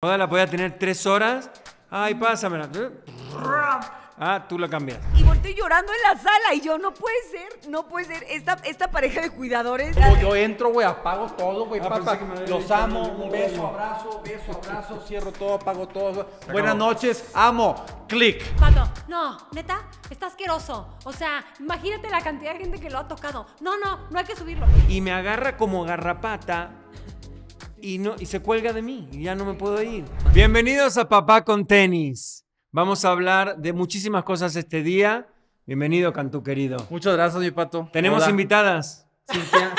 La la a tener tres horas. Ay, pásamela. Ah, tú la cambias. Y volteé llorando en la sala y yo, no puede ser, no puede ser. Esta, esta pareja de cuidadores. yo entro, güey, apago todo, güey, ah, Los amo, un beso, abrazo, beso, abrazo, cierro todo, apago todo. Buenas noches, amo. clic Pato, no, neta, está asqueroso. O sea, imagínate la cantidad de gente que lo ha tocado. No, no, no hay que subirlo. Y me agarra como garrapata y, no, y se cuelga de mí y ya no me puedo ir. Bienvenidos a Papá con Tenis. Vamos a hablar de muchísimas cosas este día. Bienvenido, Cantú querido. Muchas gracias, mi pato. Tenemos invitadas.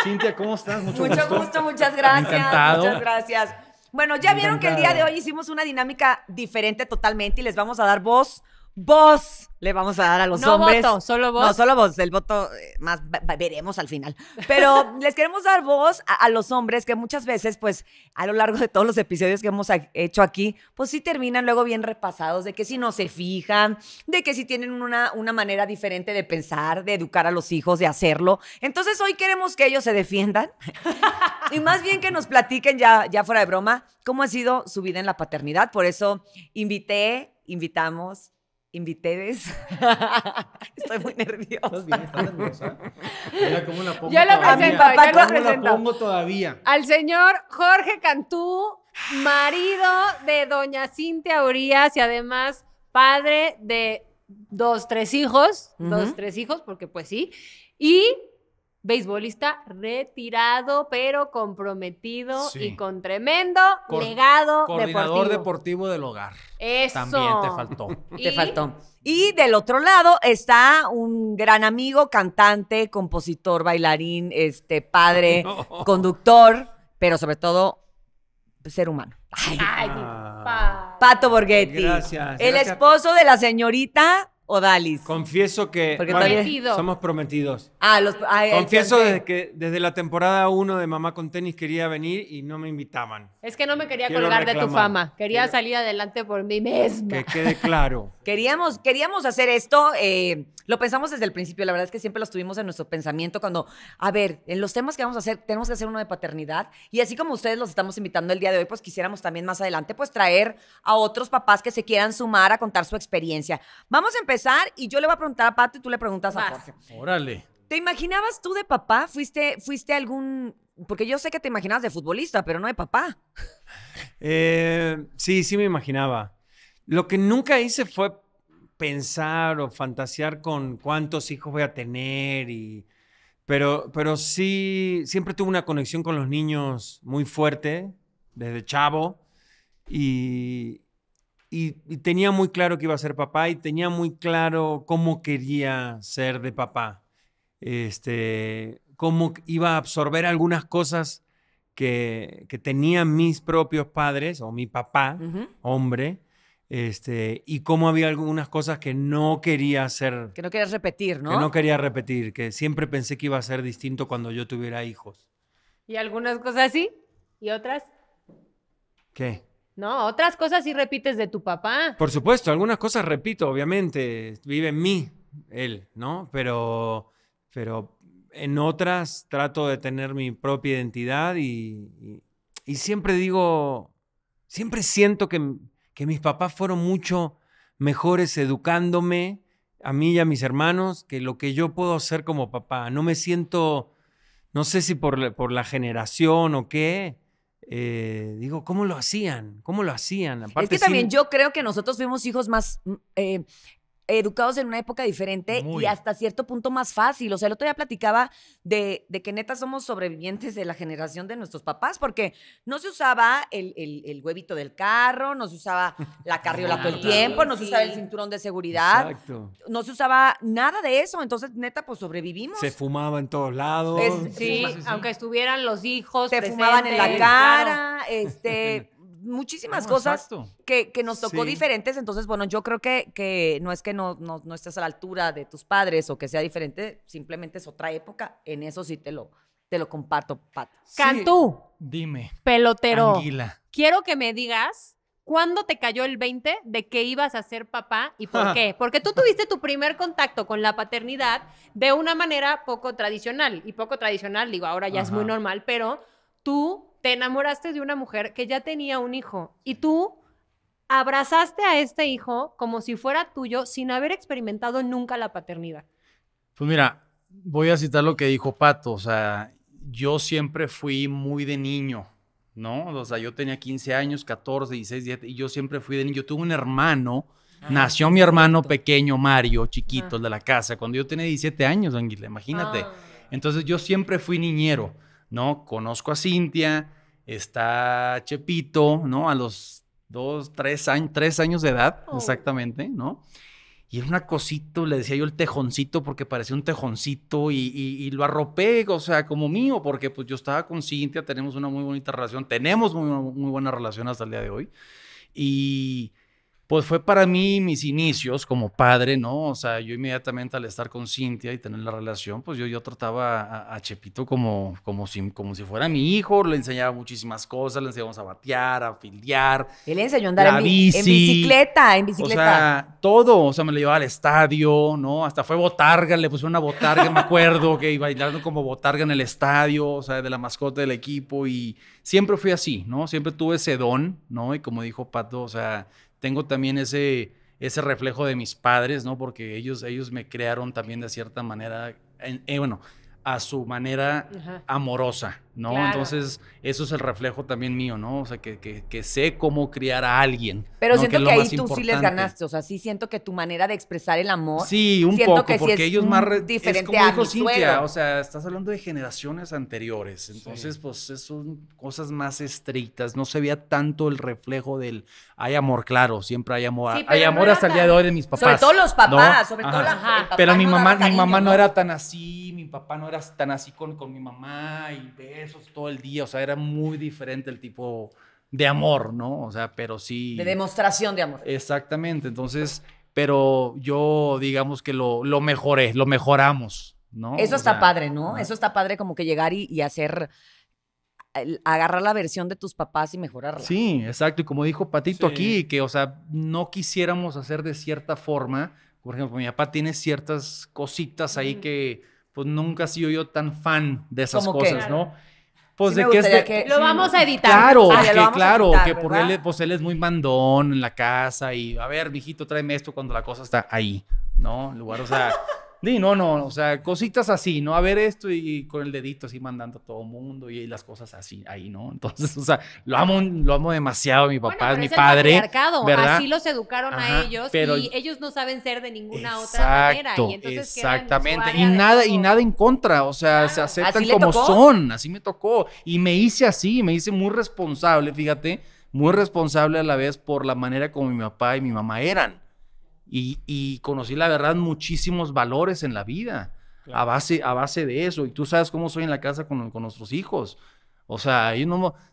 Cintia, ¿cómo estás? Mucho, gusto. muchas gracias. Muchas gracias. Bueno, ya vieron que el día de hoy hicimos una dinámica diferente totalmente y les vamos a dar voz vos le vamos a dar a los hombres. No voto, solo vos. No, solo vos. El voto eh, más veremos al final. Pero les queremos dar voz a, los hombres que muchas veces, pues, a lo largo de todos los episodios que hemos hecho aquí, pues sí terminan luego bien repasados de que si no se fijan, de que si tienen una, una manera diferente de pensar, de educar a los hijos, de hacerlo. Entonces hoy queremos que ellos se defiendan y más bien que nos platiquen ya, ya fuera de broma cómo ha sido su vida en la paternidad. Por eso invité, invitamos invitedes. Estoy muy nerviosa. ¿Estás bien? ¿Estás Mira cómo la pongo. Yo lo presento. Papá, yo lo presento? la pongo todavía? Al señor Jorge Cantú, marido de doña Cintia Urias y además padre de dos, tres hijos. Dos, tres hijos, porque pues sí. Y beisbolista retirado, pero comprometido y con tremendo legado coordinador deportivo. del hogar. Eso. También te faltó. ¿Y? Te faltó. Y del otro lado está un gran amigo, cantante, compositor, bailarín, este padre, conductor, pero sobre todo ser humano. Ay. Ah. Pato Borghetti. Gracias. El esposo de la señorita Odalis. Confieso que somos prometidos. Ah, ah, eh, Confieso desde que desde la temporada 1 de Mamá con Tenis quería venir y no me invitaban. Es que no me quería colgar de tu fama. Quería salir adelante por mí misma. Que quede claro. Queríamos, hacer esto, eh, lo pensamos desde el principio, la verdad es que siempre lo tuvimos en nuestro pensamiento cuando, a ver, en los temas que vamos a hacer, tenemos que hacer uno de paternidad y así como ustedes los estamos invitando el día de hoy, pues quisiéramos también más adelante pues traer a otros papás que se quieran sumar a contar su experiencia. Vamos a empezar y yo le voy a preguntar a Pato y tú le preguntas a Jorge. Órale. ¿Te imaginabas tú de papá? ¿Fuiste, fuiste algún...? Porque yo sé que te imaginabas de futbolista, pero no de papá. Eh, sí, sí me imaginaba. Lo que nunca hice fue pensar o fantasear con cuántos hijos voy a tener y... Pero, pero sí, siempre tuve una conexión con los niños muy fuerte, desde chavo. Y, y, tenía muy claro que iba a ser papá y tenía muy claro cómo quería ser de papá. Este, cómo iba a absorber algunas cosas que, que tenían mis propios padres o mi papá, hombre, este, y cómo había algunas cosas que no quería hacer. Que no quería repetir, ¿no? Que no quería repetir, que siempre pensé que iba a ser distinto cuando yo tuviera hijos. ¿Y algunas cosas sí? ¿Y otras? ¿Qué? No, otras cosas sí repites de tu papá. Por supuesto, algunas cosas repito, obviamente, vive en mí, él, ¿no? Pero, pero en otras trato de tener mi propia identidad y, siempre digo, siempre siento que, mis papás fueron mucho mejores educándome a mí y a mis hermanos que lo que yo puedo hacer como papá. No me siento, no sé si por la generación o qué, eh, digo, ¿cómo lo hacían? ¿Cómo lo hacían? Aparte, es que también yo creo que nosotros fuimos hijos más mm, eh, educados en una época diferente y hasta cierto punto más fácil. O sea, el otro día platicaba de, que neta somos sobrevivientes de la generación de nuestros papás, porque no se usaba el, huevito del carro, no se usaba la carriola todo el tiempo, no se usaba el cinturón de seguridad, no se usaba nada de eso. Entonces, neta, pues sobrevivimos. Se fumaba en todos lados. sí, aunque estuvieran los hijos. Se fumaban en la cara. Este. muchísimas cosas que, nos tocó diferentes. Entonces, bueno, yo creo que, que no es que no, no, estés a la altura de tus padres o que sea diferente, simplemente es otra época. En eso sí te lo, te lo comparto, Pat. Cantú. Dime. Pelotero. Anguila. Quiero que me digas ¿cuándo te cayó el 20 de que ibas a ser papá y por qué? Porque tú tuviste tu primer contacto con la paternidad de una manera poco tradicional. Y poco tradicional, digo, ahora ya es muy normal, pero tú te enamoraste de una mujer que ya tenía un hijo y tú abrazaste a este hijo como si fuera tuyo sin haber experimentado nunca la paternidad. Pues mira, voy a citar lo que dijo Pato, o sea, yo siempre fui muy de niño, ¿no? O sea, yo tenía 15 años, 14, 16, 17, y yo siempre fui de niño. Yo tuve un hermano, ah, nació mi hermano pequeño, Mario, chiquito, ah. el de la casa, cuando yo tenía 17 años, Anguila, imagínate. Ah. Entonces yo siempre fui niñero. ¿no? Conozco a Cintia, está Chepito, ¿no? A los dos, tres años, tres años de edad, oh. exactamente, ¿no? Y era una cosito, le decía yo el tejoncito porque parecía un tejoncito y, lo arropé, o sea, como mío, porque pues yo estaba con Cintia, tenemos una muy bonita relación, tenemos muy, muy buena relación hasta el día de hoy. Y, pues fue para mí mis inicios como padre, ¿no? O sea, yo inmediatamente al estar con Cintia y tener la relación, pues yo, yo trataba a, Chepito como, como, si, como si fuera mi hijo, le enseñaba muchísimas cosas, le enseñábamos a batear, a filiar. Él le enseñó a andar en, en, bicicleta, en bicicleta. O sea, todo, o sea, me lo llevaba al estadio, ¿no? Hasta fue botarga, le pusieron una botarga, me acuerdo, que iba bailando como botarga en el estadio, o sea, de la mascota del equipo y siempre fui así, ¿no? Siempre tuve ese don, ¿no? Y como dijo Pato, o sea, tengo también ese, ese reflejo de mis padres, ¿no? Porque ellos, ellos me crearon también de cierta manera, eh, bueno, a su manera amorosa, ¿no? Entonces, eso es el reflejo también mío, ¿no? O sea, que, sé cómo criar a alguien. Pero siento que, ahí tú sí les ganaste, o sea, sí siento que tu manera de expresar el amor. Sí, un poco, porque ellos más. Diferente es como a dijo Cintia, o sea, estás hablando de generaciones anteriores, entonces, pues, son cosas más estrictas, no se veía tanto el reflejo del hay amor, claro, siempre hay amor. hay amor hasta el día de hoy de mis papás. Sobre todo los papás, sobre todo la. pero mi mamá, mi mamá no era tan así, mi papá no era tan así con, con mi mamá y todo el día, o sea, era muy diferente el tipo de amor, ¿no? O sea, pero sí. De demostración de amor. Exactamente, entonces, pero yo digamos que lo, mejoré, lo mejoramos, ¿no? Eso está padre, ¿no? Eso está padre como que llegar y, hacer agarrar la versión de tus papás y mejorarla. Sí, exacto. Y como dijo Patito aquí, que, o sea, no quisiéramos hacer de cierta forma. Por ejemplo, mi papá tiene ciertas cositas ahí que pues nunca he sido yo tan fan de esas cosas, ¿no? Pues de ah, que, lo vamos a editar. Claro, que, claro, que por él, pues él es muy mandón en la casa y a ver, mijito, tráeme esto cuando la cosa está ahí, ¿no? En lugar, o sea, Sí, no, no, o sea, cositas así, ¿no? A ver esto y, con el dedito así mandando a todo mundo y, las cosas así, ahí, ¿no? Entonces, o sea, lo amo, lo amo demasiado, mi papá, mi padre. mercado, Así los educaron a ellos y ellos no saben ser de ninguna otra manera. Y exactamente. y nada, y nada en contra, o sea, se aceptan como son, así me tocó. Y me hice así, me hice muy responsable, fíjate, muy responsable a la vez por la manera como mi papá y mi mamá eran. Y, conocí, la verdad, muchísimos valores en la vida a, base, a base de eso. Y tú sabes cómo soy en la casa con, con nuestros hijos. O sea,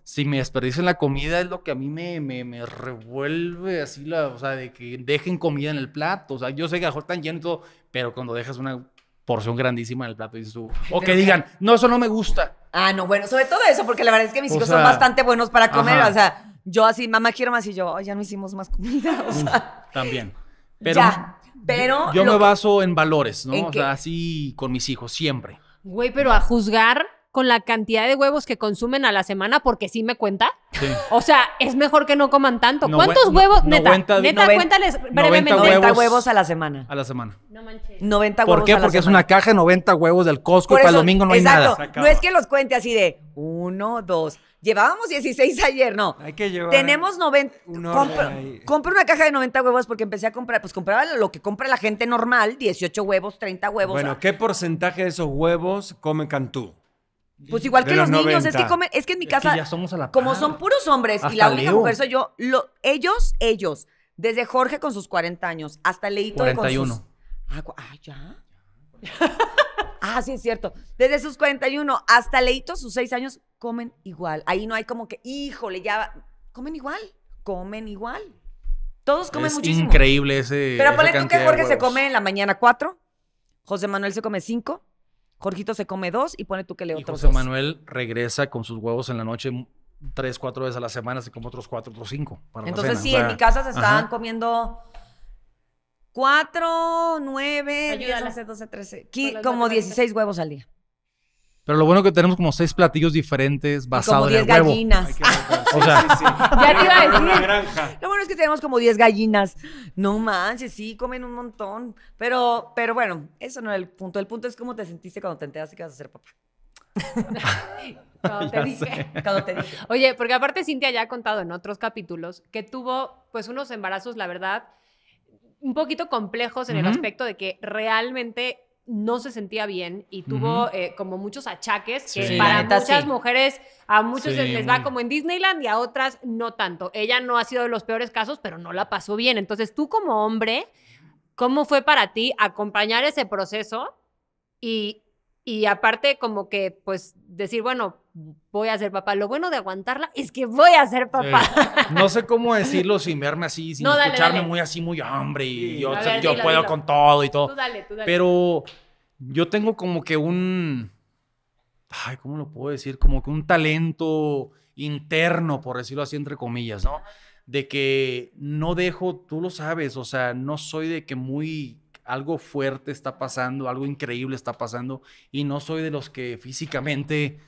si me desperdician la comida es lo que a mí me, me, revuelve así, la, o sea, de que dejen comida en el plato. O sea, yo sé que a mejor están llenos todo, pero cuando dejas una porción grandísima en el plato, dices tú, o que digan, no, eso no me gusta. Ah, no, bueno, sobre todo eso, porque la verdad es que mis hijos son bastante buenos para comer. O sea, yo así, mamá quiero más y yo, ya no hicimos más comida. O sea, También. Pero, Yo me baso en valores, ¿no? o sea, así con mis hijos, siempre. Güey, pero a juzgar con la cantidad de huevos que consumen a la semana porque sí me cuenta. O sea, es mejor que no coman tanto. ¿Cuántos huevos? neta, neta, cuéntales brevemente. 90 huevos, a la semana. A la semana. No manches. 90 huevos. ¿Por qué? porque es una caja de 90 huevos del Costco y para el domingo no hay nada. No es que los cuente así de uno, dos. Llevábamos 16 ayer, no. Hay que llevar. Tenemos 90. Compro, una caja de 90 huevos porque empecé a comprar. Pues compraba lo que compra la gente normal: 18 huevos, 30 huevos. Bueno, ¿qué porcentaje de esos huevos comen Cantú? Pues igual que los, niños, es que comen, es que en mi casa, como son puros hombres y la única mujer soy yo, ellos, ellos, desde Jorge con sus 40 años hasta Leito 41. con sus... Ah, ah, ya. ah, sí, es cierto. Desde sus 41 hasta Leito, sus 6 años, comen igual. Ahí no hay como que, híjole, ya, comen igual, comen igual. Todos comen muchísimo. Es increíble ese. Pero ponle tú que Jorge se come en la mañana 4, José Manuel se come 5 Jorjito se come dos y pone tú que le otros José Manuel regresa con sus huevos en la noche tres, cuatro veces a la semana, se come otros cuatro, otros cinco. Entonces, sí, en mi casa se estaban comiendo cuatro, nueve, doce, trece, como dieciséis huevos al día. Pero lo bueno que tenemos como seis platillos diferentes basados en el huevo. Como gallinas. Pues, o sea, sí, ya te iba a decir. Lo bueno es que tenemos como 10 gallinas. No manches, sí, comen un montón. Pero, pero bueno, eso no es el punto. El punto es cómo te sentiste cuando te enteraste que vas a ser papá. cuando, te dije, Oye, porque aparte Cintia ya ha contado en otros capítulos que tuvo pues unos embarazos, la verdad, un poquito complejos en el aspecto de que realmente no se sentía bien y tuvo eh, como muchos achaques para muchas mujeres, a muchos les va como en Disneyland y a otras no tanto. Ella no ha sido de los peores casos, pero no la pasó bien. Entonces tú como hombre, ¿cómo fue para ti acompañar ese proceso y y aparte, como que, pues, decir, bueno, voy a ser papá. Lo bueno de aguantarla es que voy a ser papá. No sé cómo decirlo sin verme así, sin escucharme muy así, muy hambre ah, y yo, puedo con todo y todo. Pero yo tengo como que un. Ay, ¿cómo lo puedo decir? Como que un talento interno, por decirlo así, entre comillas, ¿no? De que no dejo, tú lo sabes, o sea, no soy de que muy algo fuerte está pasando, algo increíble está pasando y no soy de los que físicamente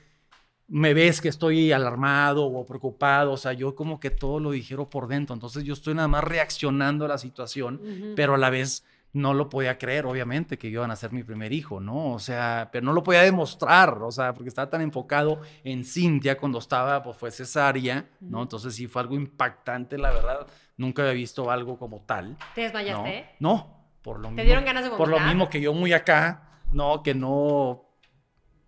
me ves que estoy alarmado o preocupado, o sea, yo como que todo lo dijeron por dentro, entonces yo estoy nada más reaccionando a la situación, pero a la vez no lo podía creer, obviamente, que iban a ser mi primer hijo, ¿no? O sea, pero no lo podía demostrar, o sea, porque estaba tan enfocado en Cintia cuando estaba, pues fue cesárea, ¿no? Entonces sí fue algo impactante, la verdad, nunca había visto algo como tal. ¿Te desmayaste? no por lo ¿Te mismo, dieron ganas de Por lo mismo que yo muy acá, no, que no.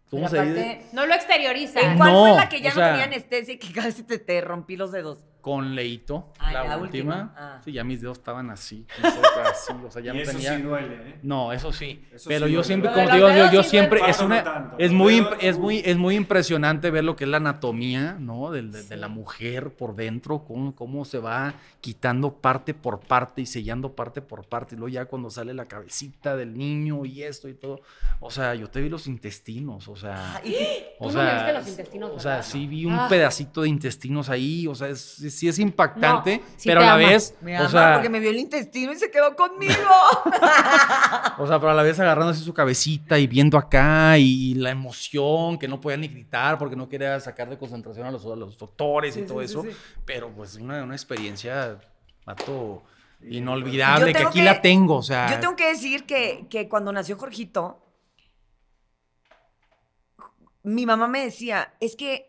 ¿Cómo se dice? No lo exterioriza. en cuál fue la que ya no tenía anestesia y que casi te, te rompí los dedos? con Leito, ah, la, última. Ah. Sí, ya mis dedos estaban así, así o sea, ya ¿eh? no eso sí duele, No, eso sí. pero yo siempre, como te digo, yo, siempre es una, es muy, es muy, es muy impresionante ver lo que es la anatomía, ¿no? De, de, la mujer por dentro, cómo, cómo, se va quitando parte por parte y sellando parte por parte y luego ya cuando sale la cabecita del niño y esto y todo, o sea, yo te vi los intestinos, o sea, ah, sea o sea, sí vi un pedacito de intestinos ahí, o sea, es sí es impactante, pero a la vez. o sea, porque me vio el intestino y se quedó conmigo. o sea, pero a la vez agarrándose su cabecita y viendo acá y la emoción que no podía ni gritar porque no quería sacar de concentración a los, los doctores y todo eso. Pero pues una, una experiencia, mato, inolvidable, que aquí la tengo. O sea. Yo tengo que decir que, cuando nació Jorgito, mi mamá me decía, es que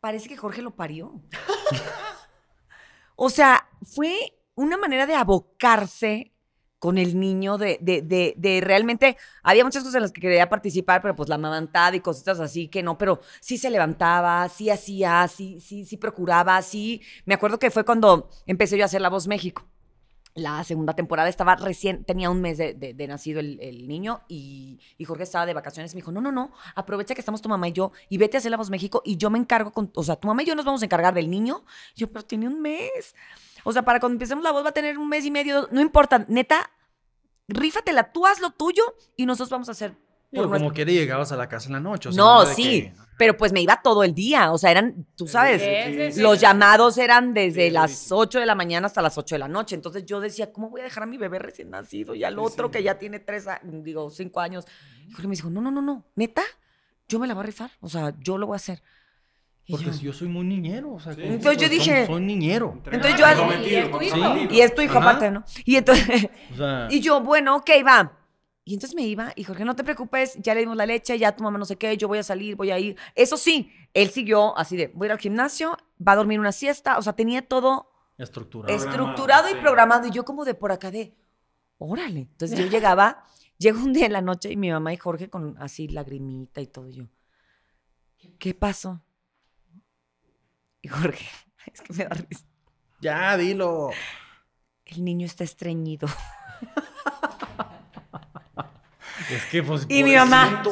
parece que Jorge lo parió. O sea, fue una manera de abocarse con el niño, de, de, de, de, realmente, había muchas cosas en las que quería participar, pero pues la mamantada y cositas así que no, pero sí se levantaba, sí hacía, sí, sí, sí procuraba, sí. Me acuerdo que fue cuando empecé yo a hacer La Voz México la segunda temporada estaba recién, tenía un mes de, nacido el, niño y, Jorge estaba de vacaciones. Y me dijo, no, no, no, aprovecha que estamos tu mamá y yo y vete a hacer La Voz México y yo me encargo con, o sea, tu mamá y yo nos vamos a encargar del niño. yo, pero tiene un mes. O sea, para cuando empecemos La Voz va a tener un mes y medio, no importa, neta, rífatela, tú haz lo tuyo y nosotros vamos a hacer como que llegabas a la casa en la noche. no, sí, pero pues me iba todo el día. O sea, eran, tú sabes, los llamados eran desde las 8 de la mañana hasta las 8 de la noche. Entonces yo decía, ¿cómo voy a dejar a mi bebé recién nacido y al otro que ya tiene tres, digo, cinco años? Y me dijo, no, no, no, no, neta, yo me la voy a rifar. O sea, yo lo voy a hacer. Porque yo, soy muy niñero. Entonces yo dije. Soy niñero. Entonces yo. Y es tu hijo, aparte, ¿no? Y entonces. y yo, bueno, ok, va. Y entonces me iba y Jorge, no te preocupes, ya le dimos la leche, ya tu mamá no sé qué, yo voy a salir, voy a ir. Eso sí, él siguió así de, voy al gimnasio, va a dormir una siesta, o sea, tenía todo estructurado, estructurado y programado. Y yo como de por acá de, órale. Entonces yo llegaba, llego un día en la noche y mi mamá y Jorge con así lagrimita y todo y yo. ¿Qué pasó? Y Jorge, es que me da risa. Ya, dilo. El niño está estreñido. Pues, y mi mamá.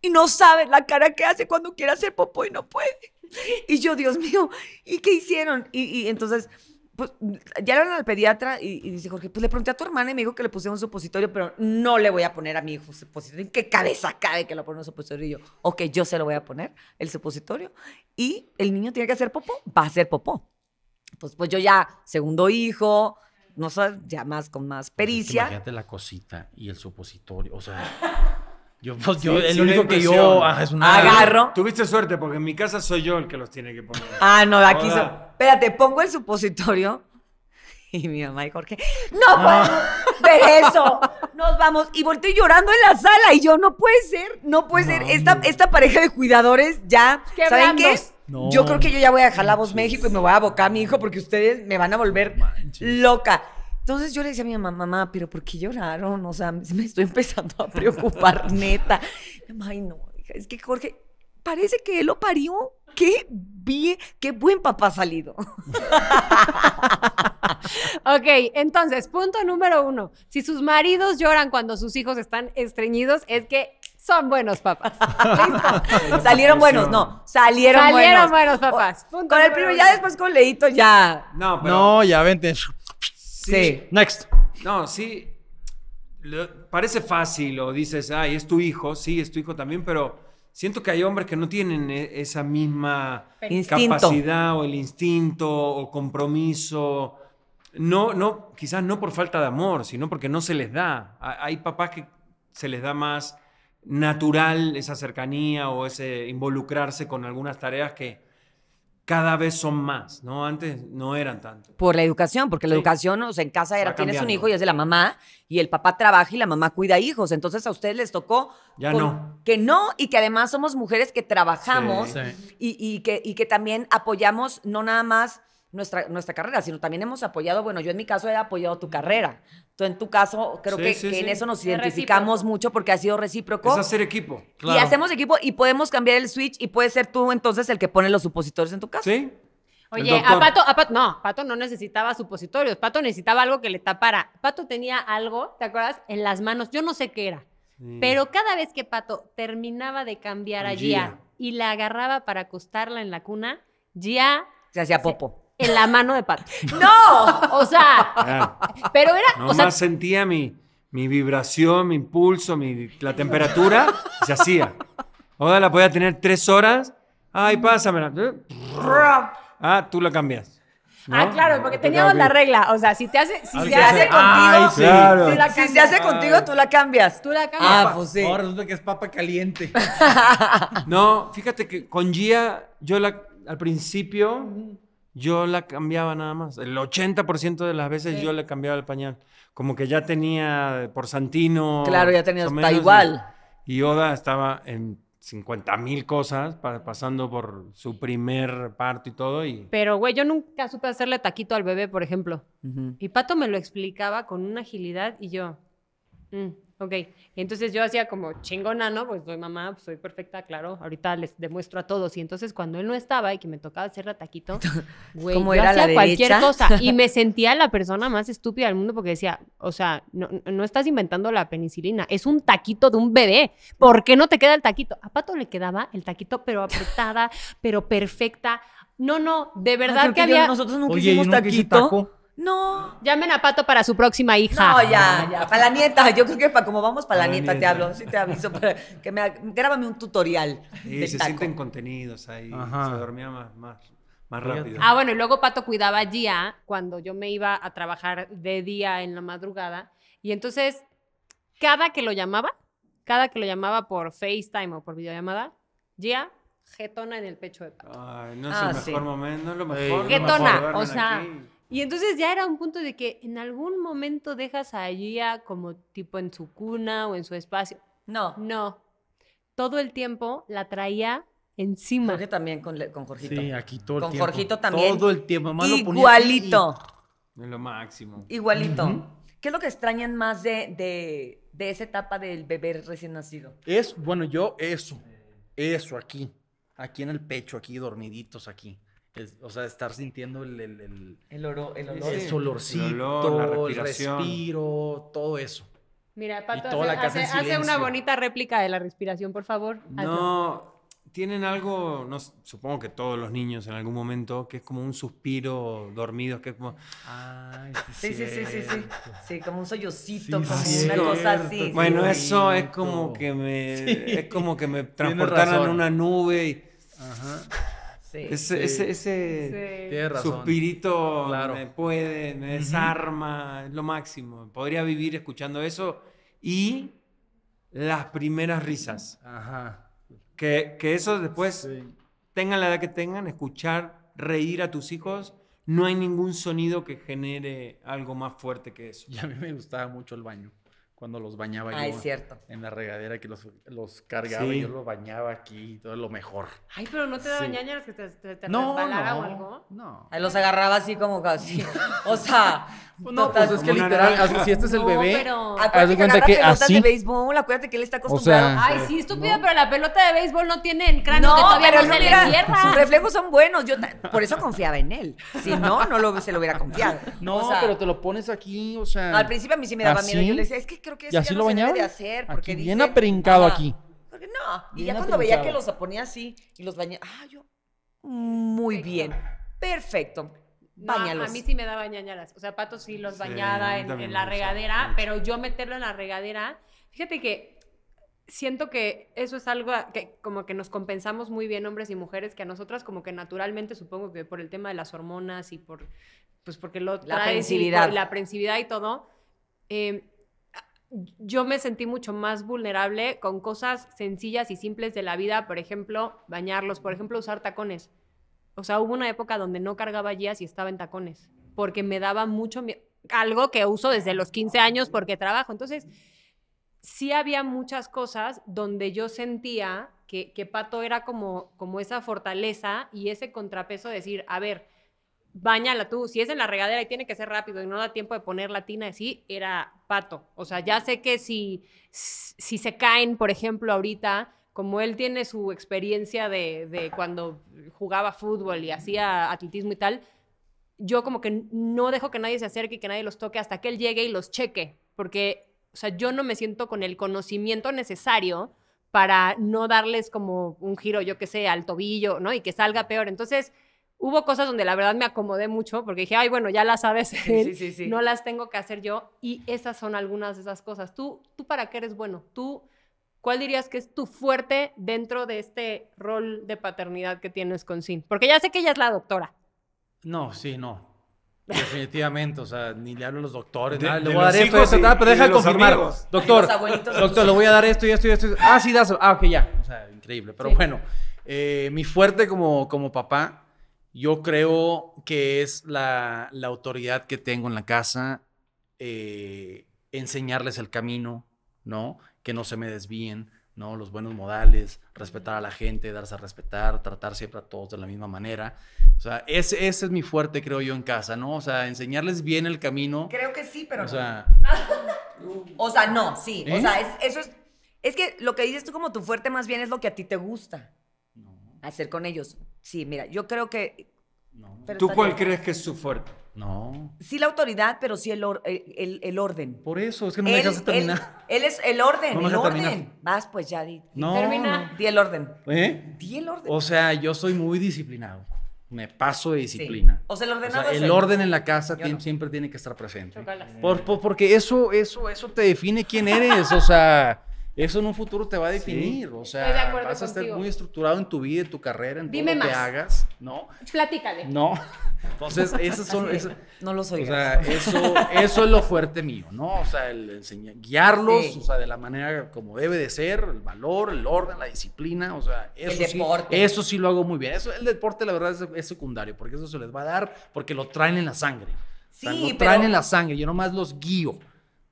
Y no sabe la cara que hace cuando quiere hacer popó y no puede. Y yo, Dios mío, ¿y qué hicieron? Y, y entonces, pues, ya eran al pediatra y, dice Jorge, pues le pregunté a tu hermana y me dijo que le pusiera un supositorio, pero no le voy a poner a mi hijo supositorio. ¿En qué cabeza cabe que le ponga un supositorio? Y yo, ok, yo se lo voy a poner, el supositorio. Y el niño tiene que hacer popó, va a hacer popó. Pues, pues yo ya, segundo hijo, no sabes, ya más con más pues pericia. la cosita y el supositorio, o sea... Yo, pues, el único que yo ah, es agarro. Tuviste suerte porque en mi casa soy yo el que los tiene que poner. Ah, no, aquí son. Espérate, pongo el supositorio y mi mamá y Jorge, no ah. puedo ver eso. Nos vamos. Y volteé llorando en la sala y yo, no puede ser, no puede ser. Esta, esta pareja de cuidadores ya, ¿saben qué? Yo creo que yo ya voy a dejar la voz México y me voy a abocar a mi hijo porque ustedes me van a volver loca. Entonces yo le decía a mi mamá, mamá, pero ¿por qué lloraron? O sea, me estoy empezando a preocupar, neta. ay, no, hija, es que Jorge, parece que él lo parió. Qué bien, qué buen papá ha salido. ok, entonces, punto número uno. Si sus maridos lloran cuando sus hijos están estreñidos, es que son buenos papás. salieron buenos, no, salieron, buenos. Salieron buenos papás. con el primo, ya después con Leito, ya. No, pero... No, ya vente. Sí. Next. No, sí. Parece fácil o dices, ay, es tu hijo, sí, es tu hijo también, pero siento que hay hombres que no tienen e, esa misma capacidad o el instinto o compromiso. No, no, quizás no por falta de amor, sino porque no se les da. Hay papás que se les da más natural esa cercanía o ese involucrarse con algunas tareas que cada vez son más, ¿no? Antes no eran tanto. Por la educación, porque la educación, o sea, en casa era, tienes un hijo y es de la mamá, y el papá trabaja y la mamá cuida hijos. Entonces a ustedes les tocó... Ya no. Que no, y que además somos mujeres que trabajamos y que también apoyamos no nada más nuestra, carrera, sino también hemos apoyado, bueno, yo en mi caso he apoyado tu carrera. Entonces en tu caso, creo que, en eso nos identificamos mucho porque ha sido recíproco. Es hacer equipo, Y hacemos equipo y podemos cambiar el switch y puedes ser tú entonces el que pone los supositorios en tu casa. Sí. Oye, a Pato, no, Pato no necesitaba supositorios, Pato necesitaba algo que le tapara. Pato tenía algo, ¿te acuerdas? En las manos, yo no sé qué era, pero cada vez que Pato terminaba de cambiar a y la agarraba para acostarla en la cuna, Gia... Se hacía popo en la mano de Pat. ¡No! O sea, pero era. Nomás o sea, sentía mi, mi vibración, mi impulso, mi, la temperatura, se hacía. Ahora la podía tener tres horas. Ay, pásamela. Ah, tú la cambias. Ah, claro, porque teníamos la regla. O sea, si te hace, si se hace contigo, Ay, si, se hace contigo, tú la cambias. Tú la ah, cambias. Ah, pues sí. Ahora resulta que es papa caliente. no, fíjate que con Gia, yo la, al principio yo la cambiaba nada más. El 80% de las veces yo le cambiaba el pañal. Como que ya tenía por Santino. Claro, ya tenía hasta igual. Y, Oda estaba en 50 mil cosas pasando por su primer parto y todo. Y... Pero, güey, yo nunca supe hacerle taquito al bebé, por ejemplo. Y Pato me lo explicaba con una agilidad y yo, Mm, ok, entonces yo hacía como chingona, ¿no? Pues soy mamá, pues, soy perfecta, claro, ahorita les demuestro a todos. Y entonces cuando él no estaba y que me tocaba hacer la taquito, güey, hacía cualquier cosa. Y me sentía la persona más estúpida del mundo porque decía, o sea, no, estás inventando la penicilina, es un taquito de un bebé. ¿Por qué no te queda el taquito? A Pato le quedaba el taquito, pero apretada, pero perfecta. No, no, de ah, verdad que, había... nosotros nunca hicimos taquito. No. Llamen a Pato para su próxima hija. No, ya, ya. Para la nieta. Yo creo que para como vamos para, la, nieta, te hablo. Sí, te aviso. que me, grábame un tutorial. Sí, se sienten contenidos ahí. Se dormía más, rápido. Ah, bueno, y luego Pato cuidaba a Gia cuando yo me iba a trabajar de día en la madrugada. Y entonces, cada que lo llamaba, cada que lo llamaba por FaceTime o por videollamada, Gia getona en el pecho de Pato. Ay, no es ah, el mejor momento, no lo mejor. o sea. Y entonces ya era un punto de que en algún momento dejas a ella como tipo en su cuna o en su espacio. No. No. Todo el tiempo la traía encima. Jorge también con, con Jorgito. Sí, aquí todo el tiempo. Con Jorgito también. Todo el tiempo. Igualito. En lo máximo. Igualito. ¿Qué es lo que extrañan más de, de, esa etapa del bebé recién nacido? Es, bueno, yo eso. Eso aquí. Aquí en el pecho, aquí dormiditos, aquí o sea, estar sintiendo el... El, el, el olor. olorcito, el, respiro, todo eso. Mira, Pato, hace, una bonita réplica de la respiración, por favor. No, tienen algo, no, supongo que todos los niños en algún momento, que es como un suspiro dormido, que es como... sí, sí, sí, sí, sí, sí, como un sollocito, como una cosa así. Bueno, eso es como que me, es como que me transportaron a una nube y... Ajá. Ese, ese, suspirito claro. me puede, me desarma, es lo máximo. Podría vivir escuchando eso y las primeras risas. Que, que eso después, tengan la edad que tengan, escuchar, reír a tus hijos no hay ningún sonido que genere algo más fuerte que eso. Y a mí me gustaba mucho el baño cuando los bañaba ah, yo en la regadera que los, los cargaba y yo los bañaba aquí y todo lo mejor. Ay, pero no te daban sí. que te, te, te no, no, o algo. No. los agarraba así como casi. O sea, pues no, pues es que literal, si este es el bebé, pero... acuérdate cuenta que así de béisbol, acuérdate que él está acostumbrado. Ay, sí, estúpida, pero la pelota de béisbol no tiene el cráneo no, que todavía no se le Sus reflejos son buenos, yo por eso confiaba en él. Si no, no se lo hubiera confiado. No, pero te lo pones aquí, o sea, al principio a mí sí me daba miedo, yo le decía, "Es que creo que así lo se hacer. Porque bien aprincado aquí. no, y ya cuando veía que los ponía así y los bañaba, ah, yo, muy bien, perfecto. a mí sí me da bañañalas. O sea, Pato sí los bañada bañaba en, la regadera, pero yo meterlo en la regadera, fíjate que siento que eso es algo que como que nos compensamos muy bien hombres y mujeres, que a nosotras como que naturalmente supongo que por el tema de las hormonas y por, pues porque La aprensividad. Y, la y todo. Eh, yo me sentí mucho más vulnerable con cosas sencillas y simples de la vida, por ejemplo, bañarlos, por ejemplo, usar tacones. O sea, hubo una época donde no cargaba guías y estaba en tacones, porque me daba mucho miedo, algo que uso desde los 15 años porque trabajo. Entonces, sí había muchas cosas donde yo sentía que, Pato era como, como esa fortaleza y ese contrapeso decir, a ver, Báñala tú. Si es en la regadera y tiene que ser rápido y no da tiempo de poner la tina sí, era pato. O sea, ya sé que si, si se caen, por ejemplo, ahorita, como él tiene su experiencia de, de cuando jugaba fútbol y hacía atletismo y tal, yo como que no dejo que nadie se acerque y que nadie los toque hasta que él llegue y los cheque, porque, o sea, yo no me siento con el conocimiento necesario para no darles como un giro, yo qué sé, al tobillo, ¿no? Y que salga peor. Entonces, Hubo cosas donde la verdad me acomodé mucho porque dije, ay, bueno, ya las sabes, sí, no las tengo que hacer yo. Y esas son algunas de esas cosas. ¿Tú, tú para qué eres bueno? ¿Tú cuál dirías que es tu fuerte dentro de este rol de paternidad que tienes con Sin? Porque ya sé que ella es la doctora. No, sí, no. Definitivamente, o sea, ni le hablo a los doctores. De, le voy a dar esto, pero deja confirmar. Doctor, doctor, le voy a dar esto y esto y esto. Ah, sí, eso. Ah, ok, ya. O sea, increíble. Pero bueno, eh, mi fuerte como, como papá yo creo que es la, autoridad que tengo en la casa, eh, enseñarles el camino, ¿no? Que no se me desvíen, ¿no? Los buenos modales, respetar a la gente, darse a respetar, tratar siempre a todos de la misma manera. O sea, ese, es mi fuerte, creo yo, en casa, ¿no? O sea, enseñarles bien el camino. Creo que sí, pero o no. Sea... o sea, no, sí. O ¿Eh? sea, eso es... Es que lo que dices tú como tu fuerte más bien es lo que a ti te gusta hacer con ellos. Sí, mira, yo creo que... ¿Tú cuál crees que es su fuerte? No. Sí la autoridad, pero sí el, el, orden. Por eso, es que no me dejas terminar. Él, es el orden, el orden. Vas pues ya, di. No. Termina. Di el orden. ¿Eh? Di el orden. O sea, yo soy muy disciplinado. Me paso de disciplina. O sea, el ordenado el, orden en la casa siempre tiene que estar presente. Por, porque eso, eso, eso te define quién eres. o sea, eso en un futuro te va a definir. O sea, vas a estar muy estructurado en tu vida, en tu carrera, en todo lo que hagas, ¿no? Platícale. No. Entonces, son. no lo O sea, eso, es lo fuerte mío, ¿no? O sea, el enseñar, guiarlos, o sea, de la manera como debe de ser, el valor, el orden, la disciplina, o sea, eso. El sí, Eso sí lo hago muy bien. Eso, el deporte, la verdad, es, secundario, porque eso se les va a dar, porque lo traen en la sangre. Sí, lo traen en la sangre, yo nomás los guío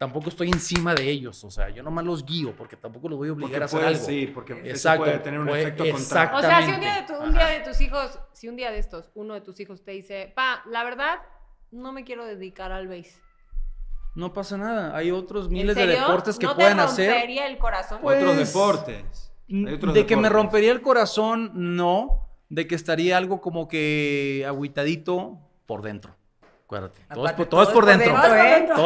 tampoco estoy encima de ellos, o sea, yo nomás los guío porque tampoco los voy a obligar a hacer algo. porque puede tener un efecto contrario. O sea, si un día, de tus hijos, si un día de estos, uno de tus hijos te dice, pa, la verdad, no me quiero dedicar al base. No pasa nada, hay otros miles de deportes que ¿No pueden te hacer. rompería el corazón? otros pues, deportes. de que me rompería el corazón, no. De que estaría algo como que aguitadito por dentro todo Todos, por, dentro por dentro. Por dentro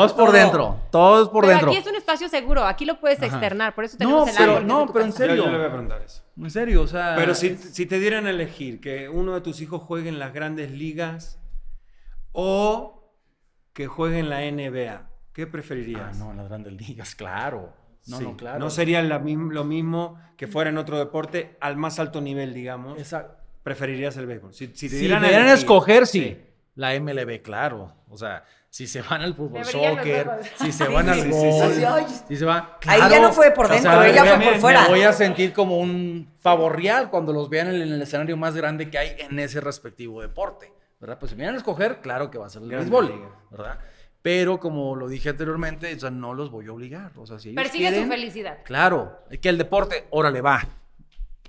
Todos por dentro. pero Aquí es un espacio seguro. Aquí lo puedes externar. Por eso tenemos no, el Pero, no, pero en serio. En serio, o sea. Pero si, te dieran a elegir que uno de tus hijos juegue en las grandes ligas o que juegue en la NBA, ¿qué preferirías? Ah, no, en las grandes ligas, claro. No, no, sería lo mismo que fuera en otro deporte al más alto nivel, digamos. Preferirías el béisbol. Si, te dieran, a escoger, sí la MLB, claro. O sea, si se van al fútbol soccer, si se van al si se va Ahí ya no fue por dentro, ella fue por fuera. voy a sentir como un favor real cuando los vean en el escenario más grande que hay en ese respectivo deporte, ¿verdad? Pues si me a escoger, claro que va a ser el béisbol, ¿verdad? Pero como lo dije anteriormente, o sea, no los voy a obligar. O sea, si Persigue su felicidad. Claro, que el deporte, órale, va.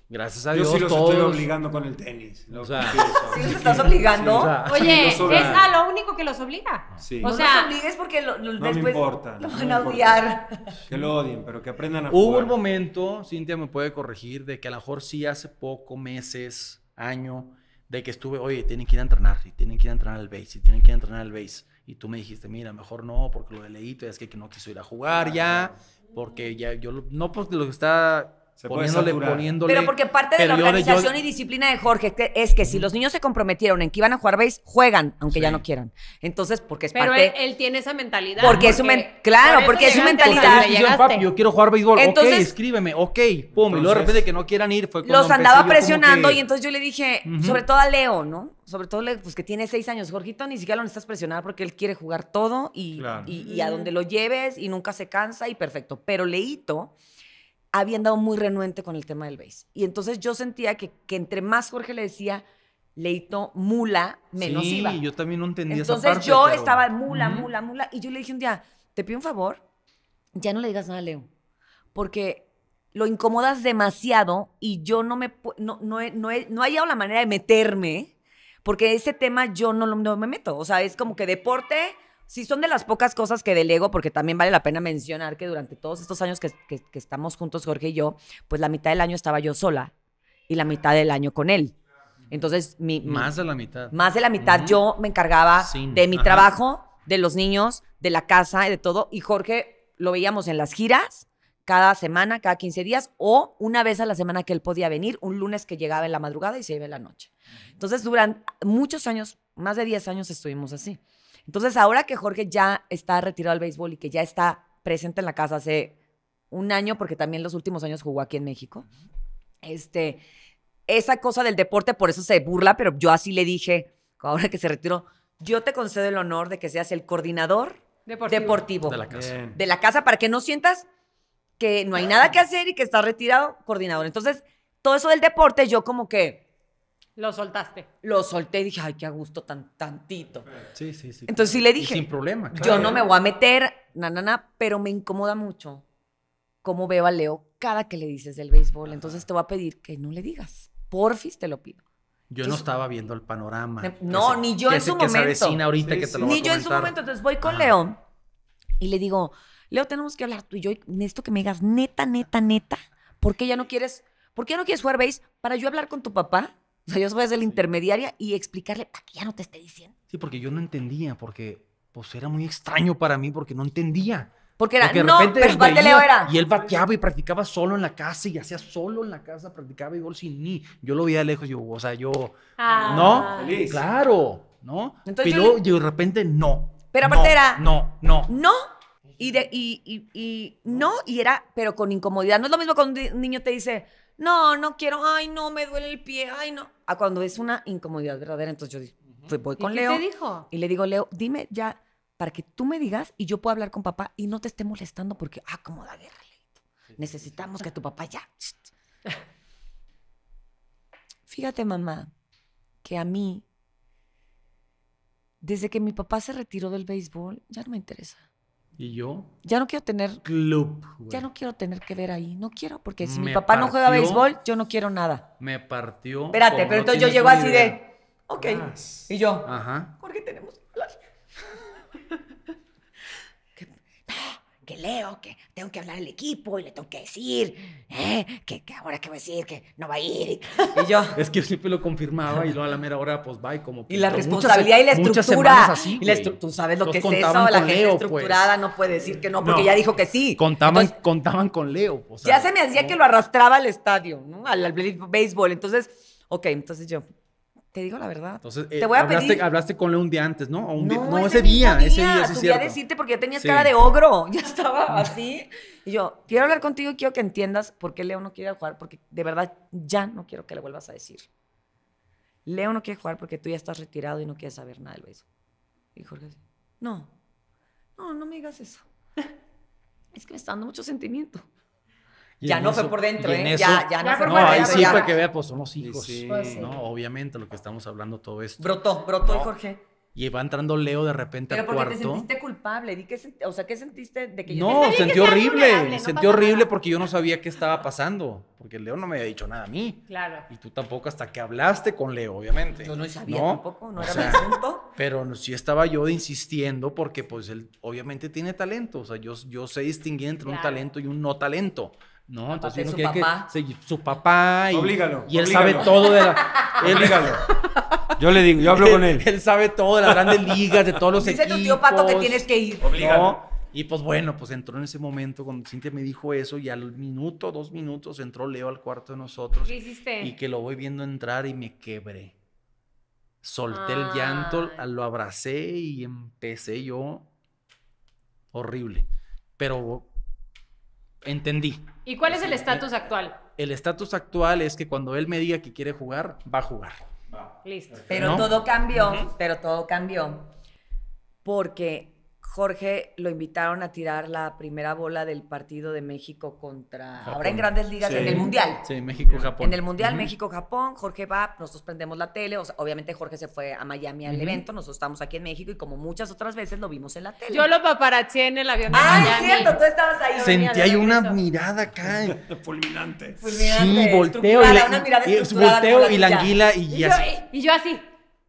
Gracias a Dios. Yo los estoy obligando con el tenis. O sea, ¿Sí los estás obligando? Oye, es a ah, lo único que los obliga. O sea, no los obligues porque no me importa, lo van a odiar. Que lo odien, pero que aprendan a Hubo jugar. Hubo un momento, Cintia me puede corregir, de que a lo mejor sí hace poco, meses, año, de que estuve, oye, tienen que ir a entrenar, y tienen que ir a entrenar al base, y tienen que ir a entrenar al base. Y tú me dijiste, mira, mejor no, porque lo de Leito es que no quiso ir a jugar ya, porque ya yo, no porque lo que está se Pero porque parte de la organización y disciplina de Jorge es que si los niños se comprometieron en que iban a jugar béisbol, juegan, aunque ya no quieran. Entonces, porque es parte. Pero él, tiene esa mentalidad. Porque, es su Claro, porque es su mentalidad. yo, quiero jugar béisbol. Entonces, ok, escríbeme, ok, pum. y luego de repente que no quieran ir Los andaba presionando y entonces yo le dije, sobre todo a Leo, ¿no? Sobre todo, pues que tiene seis años. Jorgito, ni siquiera lo necesitas presionar porque él quiere jugar todo y a donde lo lleves y nunca se cansa y perfecto. Pero Leito habían dado muy renuente con el tema del base. Y entonces yo sentía que, entre más Jorge le decía, Leito, mula, menos sí, yo también no entendía entonces, esa Entonces yo estaba mula, mula, mula. Y yo le dije un día, te pido un favor, ya no le digas nada a Leo. Porque lo incomodas demasiado y yo no me no, no, he, no, la manera de meterme porque ese tema yo no, no me meto. O sea, es como que deporte, si son de las pocas cosas que delego, porque también vale la pena mencionar que durante todos estos años que, estamos juntos, Jorge y yo, pues la mitad del año estaba yo sola y la mitad del año con él. Entonces, mi, más de la mitad. Más de la mitad. Yo me encargaba de mi trabajo, de los niños, de la casa de todo. Y Jorge lo veíamos en las giras cada semana, cada 15 días, o una vez a la semana que él podía venir, un lunes que llegaba en la madrugada y se iba en la noche. Entonces, durante muchos años más de 10 años estuvimos así. Entonces, ahora que Jorge ya está retirado del béisbol y que ya está presente en la casa hace un año, porque también los últimos años jugó aquí en México, este, esa cosa del deporte, por eso se burla, pero yo así le dije, ahora que se retiró, yo te concedo el honor de que seas el coordinador deportivo, de, la casa. de la casa, para que no sientas que no hay nada que hacer y que estás retirado, coordinador. Entonces, todo eso del deporte, yo como que lo soltaste. Lo solté y dije, ay, qué a gusto tan tantito. Sí, sí, sí. Entonces sí le dije. sin problema. Yo no me voy a meter, na, na, pero me incomoda mucho cómo veo a Leo cada que le dices del béisbol. Entonces te voy a pedir que no le digas. Porfis, te lo pido. Yo no estaba viendo el panorama. No, ni yo en su momento. ni yo en su momento. Entonces voy con Leo y le digo, Leo, tenemos que hablar tú y yo. Necesito que me digas neta, neta, neta. ¿Por qué ya no quieres, por qué no quieres jugar béis? Para yo hablar con tu papá o sea, yo soy la intermediaria y explicarle para que ya no te esté diciendo. Sí, porque yo no entendía, porque pues era muy extraño para mí, porque no entendía. Porque era, no, pero Leo era. Y él bateaba y practicaba solo en la casa y hacía solo en la casa, practicaba igual sin mí. Yo lo veía de lejos, yo, o sea, yo. Ah. ¿No? Claro, ¿no? pero yo, de repente no. Pero aparte era. No, no. No. Y, de, y no, y era, pero con incomodidad. No es lo mismo cuando un niño te dice, no, no quiero, ay, no, me duele el pie, ay, no. A cuando es una incomodidad verdadera, entonces yo pues, voy con Leo. ¿Qué te dijo? Y le digo, Leo, dime ya para que tú me digas y yo pueda hablar con papá y no te esté molestando porque, ah, como da guerra, Leito. Necesitamos que tu papá ya. Fíjate, mamá, que a mí, desde que mi papá se retiró del béisbol, ya no me interesa. ¿Y yo? Ya no quiero tener... Club. Ya no quiero tener que ver ahí. No quiero, porque si mi papá no juega béisbol, yo no quiero nada. Me partió. Espérate, pero entonces yo llego así de... Ok. Y yo... Ajá. Porque tenemos que leo, que tengo que hablar al equipo y le tengo que decir, ¿eh? que, ahora que voy a decir, que no va a ir. Es que yo siempre lo confirmaba y luego a la mera hora, pues va y como. Y la responsabilidad y la estructura. la tú sabes lo que es eso, la gente estructurada pues. no puede decir que no, porque ya dijo que sí. Contaban, contaban con Leo. O ya se me hacía que lo arrastraba al estadio, Al, al béisbol. Entonces. Ok, entonces yo, te digo la verdad. Entonces, te eh, voy a hablaste, pedir... hablaste con Leo un día antes, ¿no? no, ese, día, ese día, ese día. decirte porque ya tenías cara de ogro. Ya estaba así. Y yo, quiero hablar contigo y quiero que entiendas por qué Leo no quiere jugar, porque de verdad ya no quiero que le vuelvas a decir. Leo no quiere jugar porque tú ya estás retirado y no quieres saber nada del eso Y Jorge no, no, no me digas eso. Es que me está dando mucho sentimiento. ¿eh? ya no fue por dentro, ya, ya, no, fue por dentro. no sí, para que vea, pues somos hijos. Pues ¿no? Obviamente, lo que estamos hablando, todo esto. Brotó, brotó Jorge. Y va entrando Leo de repente al cuarto. Pero porque te sentiste culpable. Di que, o sea, ¿qué sentiste de que yo No, sentí horrible. sentí horrible porque yo no sabía qué estaba pasando. Porque Leo no me había dicho nada a mí. Claro. Y tú tampoco, hasta que hablaste con Leo, obviamente. Yo no sabía tampoco, no era asunto. Pero sí estaba yo insistiendo porque, pues, él obviamente tiene talento. O sea, yo, yo sé distinguir entre un talento y un no talento. No, entonces que su papá y, y él sabe todo de la. Yo le digo, yo hablo con él. Él sabe todo de las grandes ligas, de todos los equipos. Dice tu tío Pato que tienes que ir. Oblígalo. Y pues bueno, pues entró en ese momento cuando Cintia me dijo eso y al minuto, dos minutos entró Leo al cuarto de nosotros. ¿Qué hiciste? Y que lo voy viendo entrar y me quebré. Solté el llanto, lo abracé y empecé yo horrible. Pero entendí. ¿Y cuál es el estatus actual? El estatus actual es que cuando él me diga que quiere jugar, va a jugar. Va. Listo. Pero todo cambió, pero todo cambió porque Jorge lo invitaron a tirar la primera bola del partido de México contra. Ahora en grandes ligas, en el Mundial. Sí, México-Japón. En el Mundial, México-Japón, Jorge va, nosotros prendemos la tele. obviamente Jorge se fue a Miami al evento, nosotros estamos aquí en México y como muchas otras veces lo vimos en la tele. Yo lo paparaché en el avión. De ah, es cierto, tú estabas ahí. Sentí ahí una mirada acá. Fulminante. Fulminante. Sí, volteo. Y la, anguila y, así. Yo, y yo así,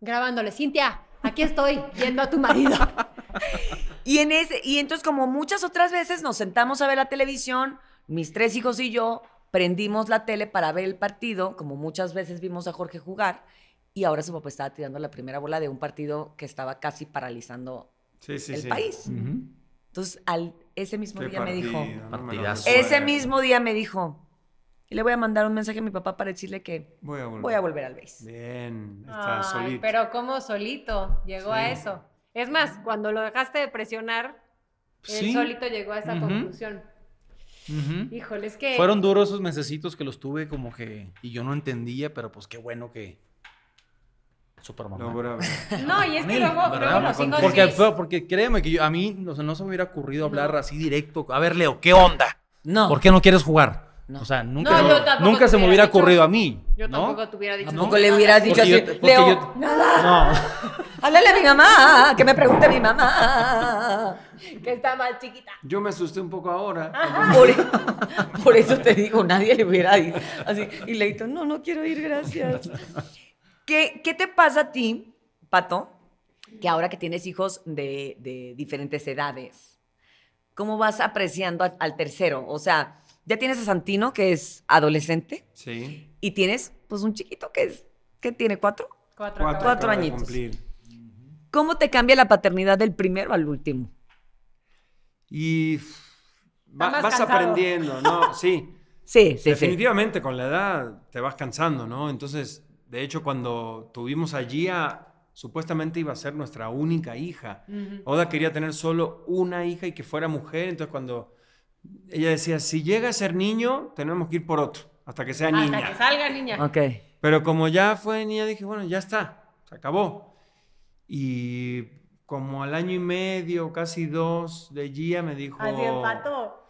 grabándole. Cintia, aquí estoy, yendo a tu marido. Y, ese, y entonces, como muchas otras veces, nos sentamos a ver la televisión, mis tres hijos y yo prendimos la tele para ver el partido, como muchas veces vimos a Jorge jugar, y ahora su papá estaba tirando la primera bola de un partido que estaba casi paralizando el país. Entonces, al, ese mismo día me dijo, ese mismo día me dijo, y le voy a mandar un mensaje a mi papá para decirle que voy a volver, al BASE. Bien, está Pero ¿cómo solito llegó a eso? Es más, cuando lo dejaste de presionar, él solito llegó a esa conclusión. Híjole, es que... Fueron duros esos mesecitos que los tuve como que... Y yo no entendía, pero pues qué bueno que... Super No, y es que luego, luego Porque, porque créeme que a mí no se me hubiera ocurrido hablar así directo. A ver, Leo, ¿qué onda? No. ¿Por qué no quieres jugar? O sea, nunca, nunca se me hubiera corrido ocurrido a mí. Yo tampoco te hubiera dicho. Tampoco le hubieras dicho así, Leo, nada. No. Háblale a mi mamá, que me pregunte a mi mamá, que está mal, chiquita. Yo me asusté un poco ahora. Por, eso te digo, nadie le hubiera dicho así. Y Leito, no, no quiero ir, gracias. ¿Qué, qué te pasa a ti, Pato, que ahora que tienes hijos de, de diferentes edades, cómo vas apreciando al tercero? O sea ya tienes a Santino, que es adolescente. Sí. Y tienes, pues, un chiquito que es, ¿Qué tiene cuatro. Cuatro, cuatro, cuatro añitos. ¿Cómo te cambia la paternidad del primero al último? Y vas aprendiendo, ¿no? Sí. sí, sí. Definitivamente con la edad te vas cansando, ¿no? Entonces, de hecho, cuando tuvimos a Gia, supuestamente iba a ser nuestra única hija. Oda quería tener solo una hija y que fuera mujer, entonces cuando ella decía, si llega a ser niño, tenemos que ir por otro, hasta que sea niña. Hasta que salga niña. Ok. Pero como ya fue niña, dije, bueno, ya está, se acabó. Y como al año y medio, casi dos, de Gia me dijo... Así empató.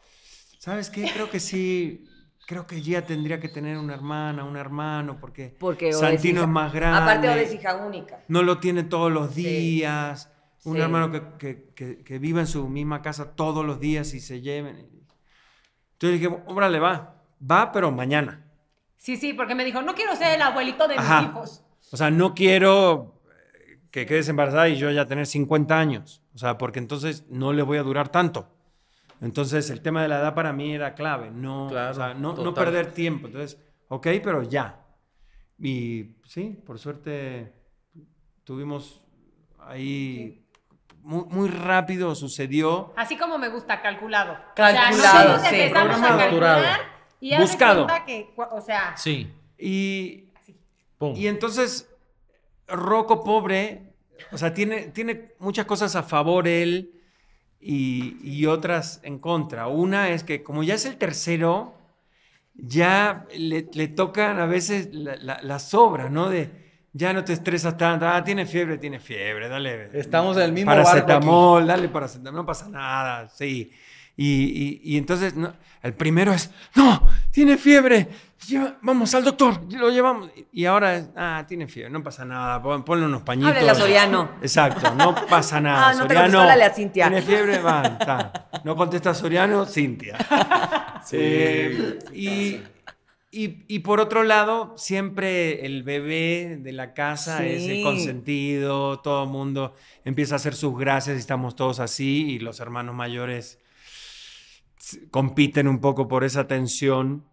¿Sabes qué? Creo que sí, creo que Gia tendría que tener una hermana, un hermano, porque, porque Santino es, más grande. Aparte, o es hija única. No lo tiene todos los días. un hermano que, que, que, que, viva en su misma casa todos los días y se lleven. Entonces dije, órale, va, va, pero mañana. Sí, sí, porque me dijo, no quiero ser el abuelito de mis hijos. O sea, no quiero eh, que quedes embarazada y yo ya tener 50 años. O sea, porque entonces no le voy a durar tanto. Entonces, el tema de la edad para mí era clave. No, no, no perder tiempo. Entonces, ok, pero ya. Y sí, por suerte tuvimos ahí muy, rápido sucedió. Así como me gusta, calculado. Calculado, o sea, Y Buscado. Que, o sea. Sí. Y, y entonces, Rocco pobre, o sea, tiene, tiene muchas cosas a favor él y, otras en contra. Una es que como ya es el tercero, ya le, tocan a veces las la, sobra, ¿no? De, ya no te estresas tanto. Ah, tiene fiebre, tiene fiebre, dale. Estamos en el mismo barco dale paracetamol, no pasa nada, sí. Y, entonces el primero es, no, tiene fiebre, vamos al doctor, lo llevamos. Y ahora es, ah, tiene fiebre, no pasa nada, ponle unos pañitos. Háblale a Soriano. Exacto, no pasa nada. Ah, no Soriano, a Cintia. Tiene fiebre, va, No contesta Soriano, Cintia. Sí. Eh, y, y, por otro lado, siempre el bebé de la casa es el consentido, todo el mundo empieza a hacer sus gracias y estamos todos así y los hermanos mayores compiten un poco por esa tensión,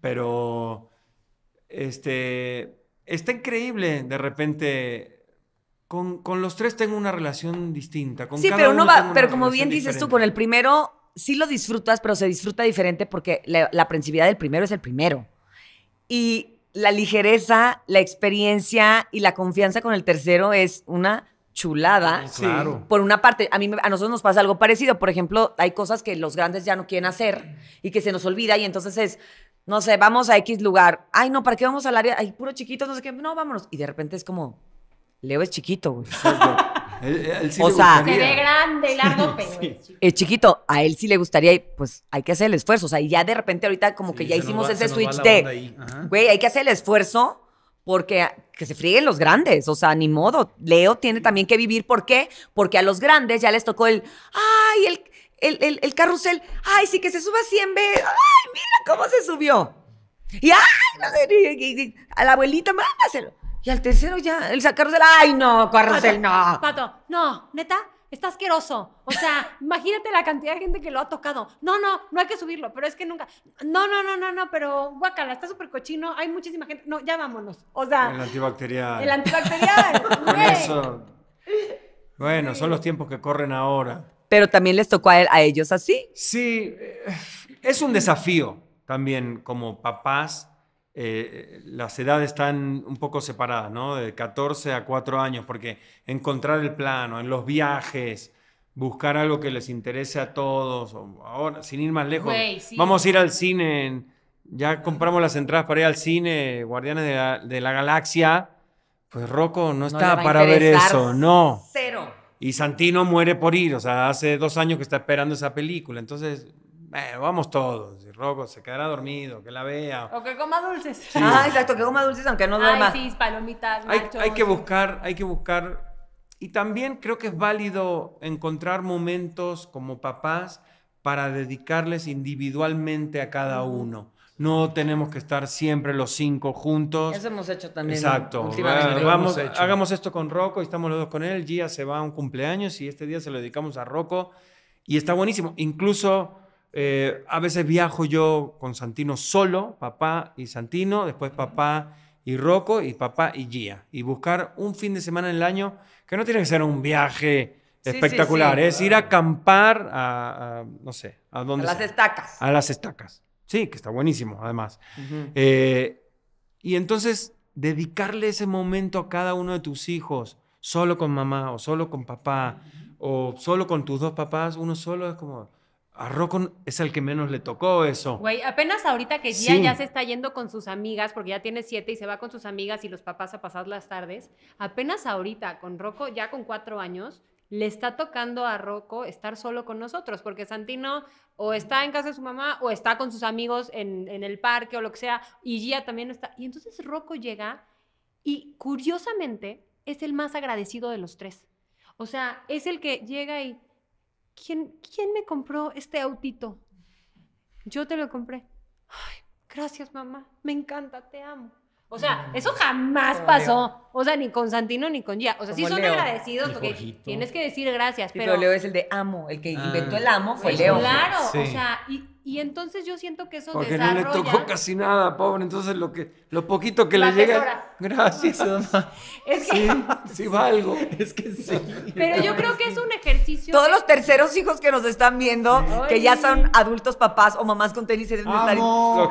pero este, está increíble de repente con, los tres tengo una relación distinta. sí, pero uno va, pero como bien dices tú, con el primero sí lo disfrutas, pero se disfruta diferente porque la, la, del primero es el primero. Y la ligereza, la experiencia y la confianza con el tercero es una chulada. Sí. Por una parte, a mí a nosotros nos pasa algo parecido. Por ejemplo, hay cosas que los grandes ya no quieren hacer y que se nos olvida y entonces es no sé, vamos a X lugar. Ay, no, ¿para qué vamos al área? Ay, puro chiquito, no sé qué. No, vámonos. Y de repente es como Leo es chiquito, güey. Él, sí o sea, se ve grande, largo, pero chiquito. A él sí le gustaría, y pues hay que hacer el esfuerzo. O sea, y ya de repente ahorita como que ya hicimos ese switch de, güey, hay que hacer el esfuerzo porque que se fríen los grandes, o sea, ni modo. Leo tiene también que vivir, ¿por qué? Porque a los grandes ya les tocó el, ay, el, el, el, carrusel, ay, sí que se suba 100 veces, ay, mira cómo se subió. Y, ay, a la abuelita, mándaselo. Y al tercero ya, el sacárselo, ¡ay no, cárcel, no! Pato, no, neta, está asqueroso. O sea, imagínate la cantidad de gente que lo ha tocado. No, no, no hay que subirlo, pero es que nunca. No, no, no, no, no, pero guacala, está súper cochino, hay muchísima gente. No, ya vámonos. O sea. El antibacterial. El antibacterial. eso. Bueno, son los tiempos que corren ahora. Pero también les tocó a ellos así. Sí, eh, es un desafío también como papás eh, las edades están un poco separadas, ¿no? De 14 a 4 años, porque encontrar el plano, en los viajes, buscar algo que les interese a todos, ahora, sin ir más lejos, vamos a ir al cine, ya compramos las entradas para ir al cine, Guardianes de la, Galaxia, pues Rocco no está para ver eso, no. Cero. Y Santino muere por ir, o sea, hace dos años que está esperando esa película, entonces, vamos todos. Rocco, se quedará dormido, que la vea. O que coma dulces. Ah, exacto, que coma dulces aunque no duerma. Ay, sí, palomitas, hay, hay, que buscar, hay que buscar... Y también creo que es válido encontrar momentos como papás para dedicarles individualmente a cada uno. No tenemos que estar siempre los cinco juntos. Eso hemos hecho también. Exacto. Hagamos esto con Rocco y estamos los dos con él. Gia se va a un cumpleaños y este día se lo dedicamos a Rocco. Y está buenísimo. Incluso eh, a veces viajo yo con Santino solo, papá y Santino, después papá y Rocco y papá y Gia. Y buscar un fin de semana en el año que no tiene que ser un viaje espectacular, ¿eh? es ir a acampar a, no sé, a dónde. A las estacas. A las estacas. Sí, que está buenísimo, además. Eh, y entonces, dedicarle ese momento a cada uno de tus hijos, solo con mamá o solo con papá o solo con tus dos papás, uno solo es como a Rocco es el que menos le tocó eso. Güey, apenas ahorita que Gia ya se está yendo con sus amigas, porque ya tiene siete y se va con sus amigas y los papás a pasar las tardes, apenas ahorita con Rocco, ya con cuatro años, le está tocando a Rocco estar solo con nosotros, porque Santino o está en casa de su mamá o está con sus amigos en, en el parque o lo que sea, y Gia también está. Y entonces Rocco llega y curiosamente es el más agradecido de los tres. O sea, es el que llega y ¿quién, me compró este autito? Yo te lo compré. Ay, gracias mamá, me encanta, te amo. O sea, mm. eso jamás pasó. O sea, ni con Santino ni con Gia. O sea, sí son agradecidos porque tienes que decir gracias. pero... pero... Leo es el de amo. El que inventó el amo fue Leo. Claro, o sea, y y entonces yo siento que eso Porque desarrolla... no le tocó casi nada, pobre. Entonces lo que lo poquito que le llega... Gracias, mamá. Sí, sí valgo. Es que sí. Pero yo creo que es un ejercicio... Todos los terceros hijos que nos están viendo, que ya son adultos papás o mamás con tenis, deben ah,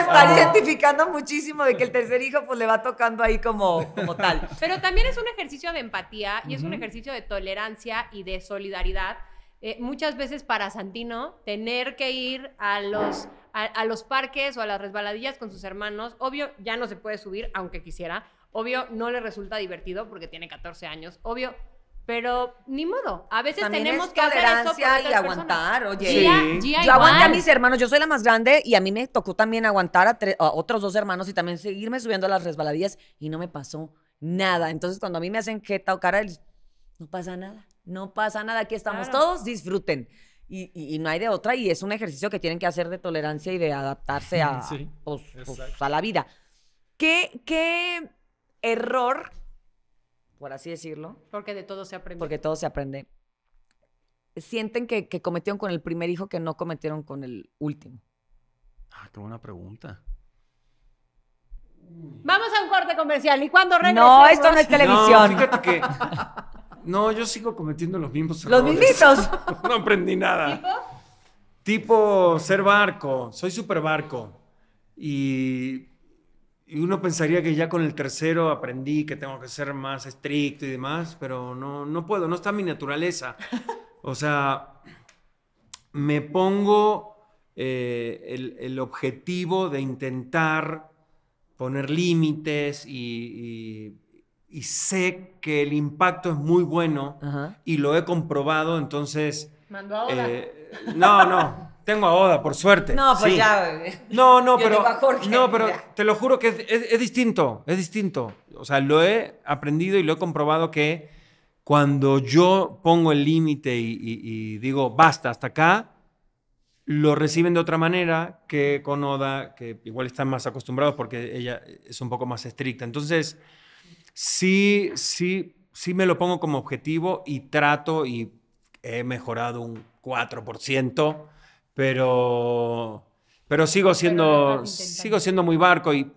estar, identificando muchísimo de que el tercer hijo pues le va tocando ahí como, como tal. Pero también es un ejercicio de empatía y es un ejercicio de tolerancia y de solidaridad eh, muchas veces para Santino tener que ir a los, a, los parques o a las resbaladillas con sus hermanos, obvio, ya no se puede subir, aunque quisiera, obvio, no le resulta divertido porque tiene 14 años, obvio, pero ni modo, a veces tenemos que hacer eso y aguantar, oye. yo a mis hermanos, yo soy la más grande y a mí me tocó también aguantar a, a, otros dos hermanos y también seguirme subiendo a las resbaladillas y no me pasó nada. Entonces, cuando a mí me hacen jeta o cara, no pasa nada. No pasa nada, aquí estamos todos, disfruten. Y, no hay de otra, y es un ejercicio que tienen que hacer de tolerancia y de adaptarse pues, pues, a, la vida. ¿Qué, error, por así decirlo? Porque de todo se aprende. Porque todo se aprende. ¿Sienten que, cometieron con el primer hijo que no cometieron con el último? Ah, qué buena pregunta. Vamos a un corte comercial y cuando regrese... No, esto no es televisión. fíjate que No, yo sigo cometiendo los mismos errores. Los mismitos. no aprendí nada. ¿Tipo? Tipo ser barco. Soy súper barco. Y, uno pensaría que ya con el tercero aprendí que tengo que ser más estricto y demás, pero no, no puedo. No está mi naturaleza. O sea, me pongo eh, el, objetivo de intentar poner límites y y sé que el impacto es muy bueno y lo he comprobado, entonces... ¿Mando a Oda? Eh, no, no, tengo a Oda, por suerte. No, pues ya. No, no, pero, no, pero te lo juro que es, distinto, es distinto. O sea, lo he aprendido y lo he comprobado que cuando yo pongo el límite y digo, basta, hasta acá, lo reciben de otra manera que con Oda, que igual están más acostumbrados porque ella es un poco más estricta. Entonces sí, sí, sí me lo pongo como objetivo y trato y he mejorado un 4%, pero, pero sigo siendo, sigo siendo muy barco y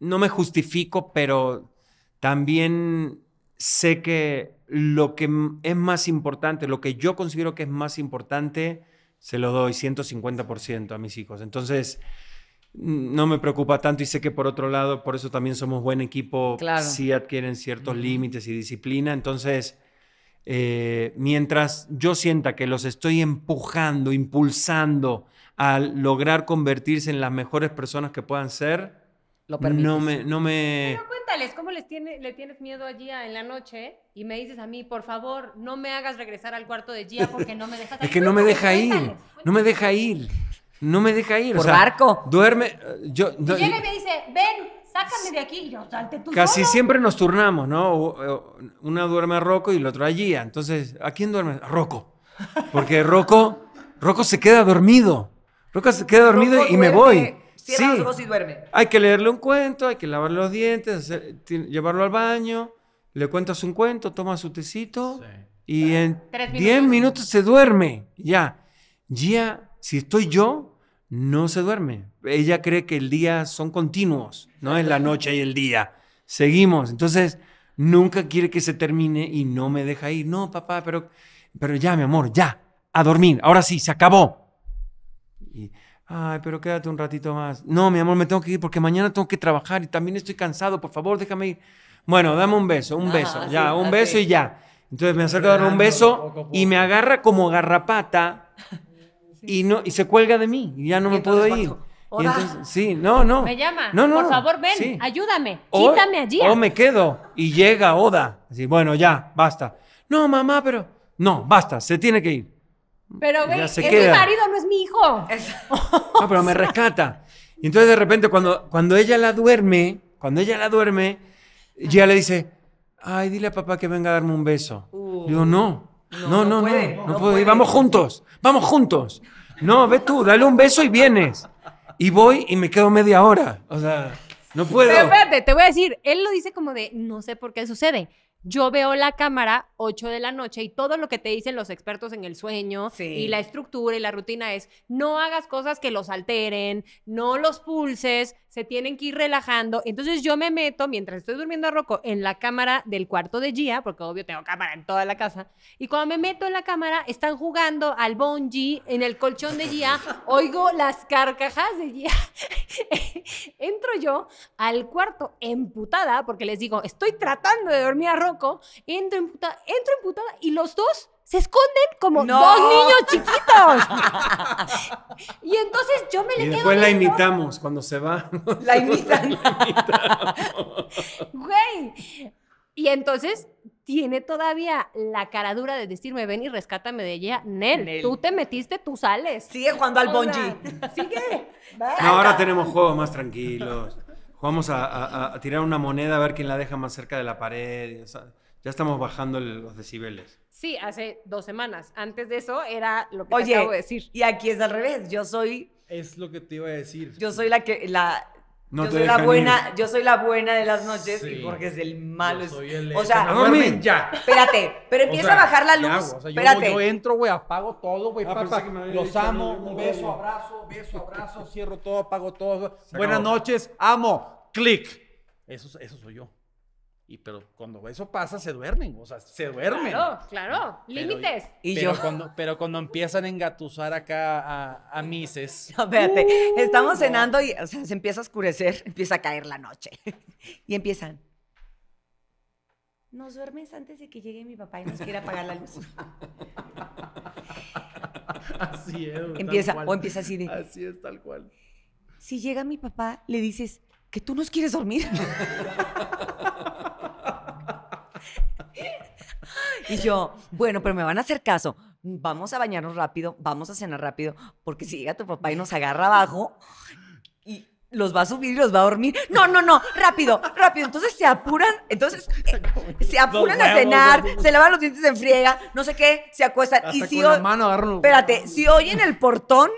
no me justifico, pero también sé que lo que es más importante, lo que yo considero que es más importante, se lo doy 150% a mis hijos. Entonces, no me preocupa tanto y sé que por otro lado, por eso también somos buen equipo, si sí adquieren ciertos límites y disciplina. Entonces, eh, mientras yo sienta que los estoy empujando, impulsando a lograr convertirse en las mejores personas que puedan ser, ¿Lo no me... No me... Pero cuéntales, ¿cómo les tiene, le tienes miedo a Gia en la noche? Y me dices a mí, por favor, no me hagas regresar al cuarto de Gia porque no me dejas Es que no me deja ir, no me deja ir. No me deja ir. Por barco. Duerme. Eh, yo, y llega me dice, ven, sácame de aquí. yo, Casi siempre nos turnamos, ¿no? Eh, una duerme a Rocco y la otra Gia. Entonces, ¿a quién duerme? A Rocco. Porque Rocco, Rocco se queda dormido. Rocco se queda dormido y me voy. Cierra sí. los ojos y duerme. Hay que leerle un cuento, hay que lavarle los dientes, llevarlo al baño, le cuentas un cuento, toma su tecito y en 10 minutos. se duerme. Ya. Ya si estoy yo, no se duerme. Ella cree que el día son continuos, no es la noche y el día. Seguimos. Entonces, nunca quiere que se termine y no me deja ir. No, papá, pero, pero ya, mi amor, ya, a dormir. Ahora sí, se acabó. ay, pero quédate un ratito más. No, mi amor, me tengo que ir porque mañana tengo que trabajar y también estoy cansado. Por favor, déjame ir. Bueno, dame un beso, un beso, ah, ya, un beso y ya. Entonces me acerca a un beso y me agarra como garrapata y, no, y se cuelga de mí y ya no me puedo ir. Y entonces, sí, no, no. Me llama. No, no, por favor, ven, ayúdame. quítame allí. O me quedo y llega Oda. Así, bueno, ya, basta. No, mamá, pero. No, basta, se tiene que ir. Pero ve, es mi marido, no es mi hijo. no, pero me rescata. Y entonces de repente cuando, cuando ella la duerme, cuando ella la duerme, ya le dice, ay, dile a papá que venga a darme un beso. yo, Digo, no, no, no, no, no, puedo. vamos juntos, vamos juntos. No, ve tú, dale un beso y vienes. Y voy y me quedo media hora. O sea, no puedo. Pero espérate, te voy a decir, él lo dice como de, no sé por qué sucede. Yo veo la cámara 8 de la noche y todo lo que te dicen los expertos en el sueño y la estructura y la rutina es, no hagas cosas que los alteren, no los pulses, se tienen que ir relajando. Entonces yo me meto, mientras estoy durmiendo a Rocco, en la cámara del cuarto de Gia, porque obvio tengo cámara en toda la casa. Y cuando me meto en la cámara, están jugando al bongi en el colchón de Gia. Oigo las carcajadas de Gia. Entro yo al cuarto emputada, porque les digo, estoy tratando de dormir a Rocco. Entro emputada, entro emputada y los dos se esconden como dos niños chiquitos. y entonces yo me le y Después la imitamos cuando se va. La imitan. Güey. Y entonces tiene todavía la cara dura de decirme, ven y rescátame de ella. Nel, tú te metiste, tú sales. Sigue jugando al Bonji. Sigue. ahora tenemos juegos más tranquilos. Jugamos a, tirar una moneda a ver quién la deja más cerca de la pared. Ya estamos bajando los decibeles. Sí, hace dos semanas. Antes de eso era lo que te acabo de decir. Y aquí es al revés. Yo soy. Es lo que te iba a decir. Yo soy la que la. No yo soy la buena, yo soy la buena de las noches porque es el malo. Yo soy el o sea, ya. Espérate, pero empieza a bajar la luz. O espérate. Yo, entro, güey, apago todo, güey, ah, Los amo, un beso, abrazo, beso, abrazo, cierro todo, apago todo. Buenas noches, amo. Clic. Eso, eso soy yo. Y pero cuando eso pasa, se duermen, o sea, se duermen. Claro, claro, límites. Y pero yo. Cuando, pero cuando empiezan a engatusar acá a, Mises. No, espérate, uh, estamos cenando y se empieza a oscurecer, empieza a caer la noche. y empiezan. Nos duermes antes de que llegue mi papá y nos quiera apagar la luz. Así es. Empieza, o empieza así Así es, tal cual. Si llega mi papá, le dices que tú nos quieres dormir. Y yo, bueno, pero me van a hacer caso. Vamos a bañarnos rápido, vamos a cenar rápido, porque si llega tu papá y nos agarra abajo y los va a subir y los va a dormir. No, no, no, rápido, rápido. Entonces se apuran, entonces eh, se apuran a cenar, se lavan los dientes en friega, no sé qué, se acuestan. y si con la Espérate, si oyen el portón,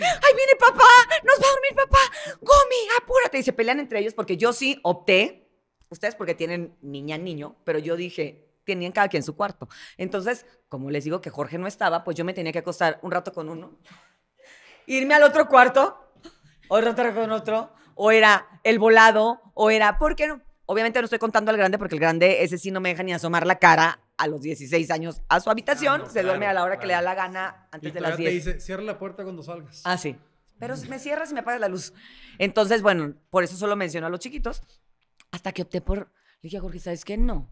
¡Ay, viene papá! ¡Nos va a dormir papá! ¡Gomi, apúrate! Y se pelean entre ellos porque yo sí opté, ustedes porque tienen niña, niño, pero yo dije, tenían cada quien su cuarto. Entonces, como les digo que Jorge no estaba, pues yo me tenía que acostar un rato con uno, irme al otro cuarto, otro rato con otro, o era el volado, o era, ¿por qué no? Obviamente no estoy contando al grande porque el grande ese sí no me deja ni asomar la cara a los 16 años a su habitación, ah, se duerme a la hora que le da la gana antes de las 10. Te dice, cierra la puerta cuando salgas. Ah, sí. Pero si me cierras y me apagas la luz. Entonces, bueno, por eso solo menciono a los chiquitos. Hasta que opté por, le dije a Jorge, ¿sabes qué? No.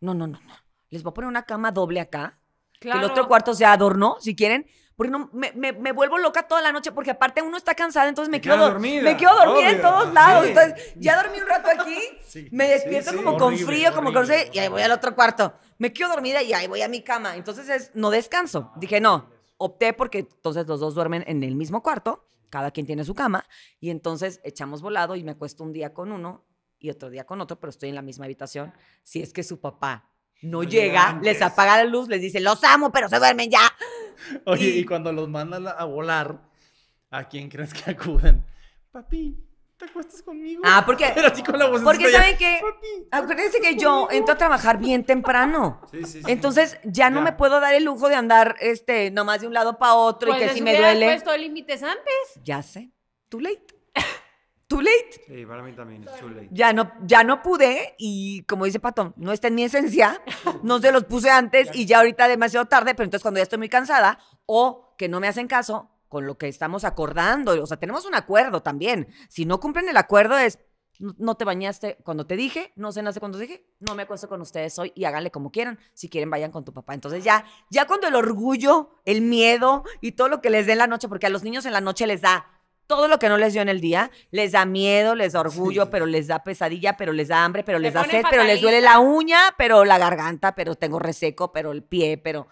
No, no, no, no. Les voy a poner una cama doble acá. Que el otro cuarto se adornó, si quieren. Porque no, me, vuelvo loca toda la noche porque aparte uno está cansado, entonces me, quiero quedo, me quedo dormir en todos lados. Entonces, ya dormí un rato aquí, me despierto como con frío, como como con sé. y ahí voy al otro cuarto. Me quedo dormida y ahí voy a mi cama. Entonces no descanso. Dije, no, opté porque entonces los dos duermen en el mismo cuarto, cada quien tiene su cama, y entonces echamos volado y me acuesto un día con uno y otro día con otro, pero estoy en la misma habitación. Si es que su papá no llega, les apaga la luz, les dice, los amo, pero se duermen ya. Oye, y, cuando los mandan a volar, ¿a quién crees que acuden? Papi, ¿te acuestas conmigo? Ah, porque. Porque saben que. Acuérdense que yo entro a trabajar bien temprano. Sí, sí, sí. Entonces ya no me puedo dar el lujo de andar este, nomás de un lado para otro y pues que si me duele. puesto límites antes? Ya sé. Tú late too late. Sí, para mí también es too late. Ya no, ya no pude y como dice Patón, no está en mi esencia, no se los puse antes y ya ahorita demasiado tarde, pero entonces cuando ya estoy muy cansada o que no me hacen caso con lo que estamos acordando, o sea, tenemos un acuerdo también. Si no cumplen el acuerdo es no te bañaste cuando te dije, no cenaste cuando te dije, no me acuesto con ustedes hoy y háganle como quieran, si quieren vayan con tu papá. Entonces ya, ya cuando el orgullo, el miedo y todo lo que les dé en la noche, porque a los niños en la noche les da todo lo que no les dio en el día, les da miedo, les da orgullo, pero les da pesadilla, pero les da hambre, pero les da sed, pero les duele la uña, pero la garganta, pero tengo reseco, pero el pie, pero...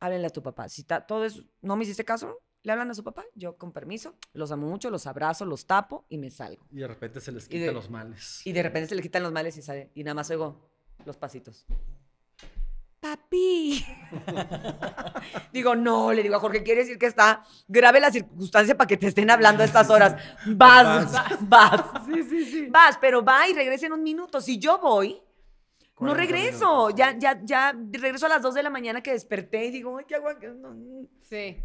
Háblenle a tu papá. Si está todo eso no me hiciste caso, le hablan a su papá, yo con permiso, los amo mucho, los abrazo, los tapo y me salgo. Y de repente se les quitan los males. Y de repente se les quitan los males y sale. Y nada más oigo los pasitos papi. digo, no, le digo a Jorge, quiere decir que está grave la circunstancia para que te estén hablando a estas horas. Vas, vas, vas. Sí, sí, sí. Vas, pero va y regresa en un minuto. Si yo voy, no regreso. Ya, ya, ya regreso a las 2 de la mañana que desperté y digo, ay, qué agua. Sí.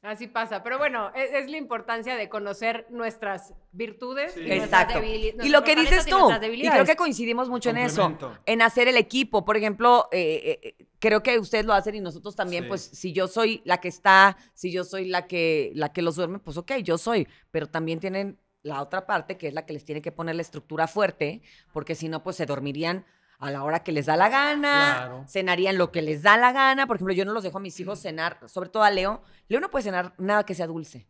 Así pasa, pero bueno, e, es, la importancia de conocer nuestras virtudes y Exacto. debilidades. y lo que dices tú, y, creo que coincidimos mucho en eso, en hacer el equipo. Por ejemplo, eh, eh, eh, creo que ustedes lo hacen y nosotros también, pues si yo soy la que está, si yo soy la que, la que los duerme, pues ok, yo soy, pero también tienen la otra parte que es la que les tiene que poner la estructura fuerte, porque si no, pues se dormirían a la hora que les da la gana, cenarían lo que les da la gana. Por ejemplo, yo no los dejo a mis hijos cenar, sobre todo a Leo. Leo no puede cenar nada que sea dulce,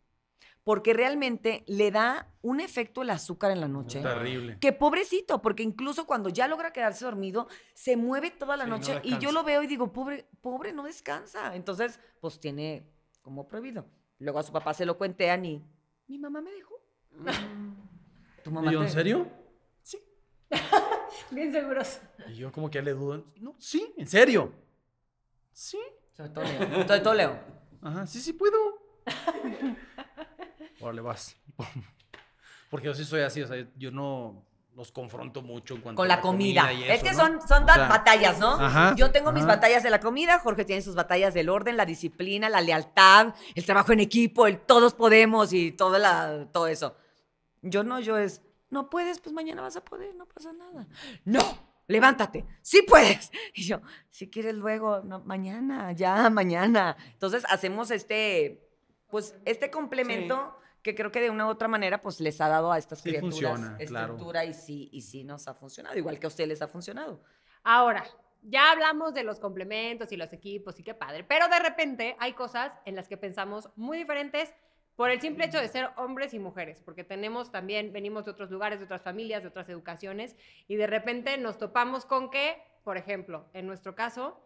porque realmente le da un efecto el azúcar en la noche. Terrible. Que pobrecito, porque incluso cuando ya logra quedarse dormido, se mueve toda la noche y yo lo veo y digo, pobre, pobre, no descansa. Entonces, pues tiene como prohibido. Luego a su papá se lo cuentean y, mi mamá me dejó. Mm. ¿Tu mamá ¿Y en serio? Sí. Bien seguros. Y yo como que le dudo. No, sí, en serio. Sí. Soy todo Leo. todo Leo. Ajá, sí, sí puedo. Órale, vas. Porque yo sí soy así, o sea, yo no los confronto mucho en cuanto con la, la comida. es que son, son batallas, ¿no? yo tengo mis batallas de la comida, Jorge tiene sus batallas del orden, la disciplina, la lealtad, el trabajo en equipo, el todos podemos y toda la, todo eso. Yo no, yo es no puedes, pues mañana vas a poder, no pasa nada. No, levántate, sí puedes. Y yo, si quieres luego, mañana, ya, mañana. Entonces hacemos este, pues este complemento que creo que de una u otra manera pues les ha dado a estas criaturas estructura y sí, y sí nos ha funcionado, igual que a usted les ha funcionado. Ahora, ya hablamos de los complementos y los equipos y qué padre, pero de repente hay cosas en las que pensamos muy diferentes por el simple hecho de ser hombres y mujeres, porque tenemos también, venimos de otros lugares, de otras familias, de otras educaciones, y de repente nos topamos con que, por ejemplo, en nuestro caso,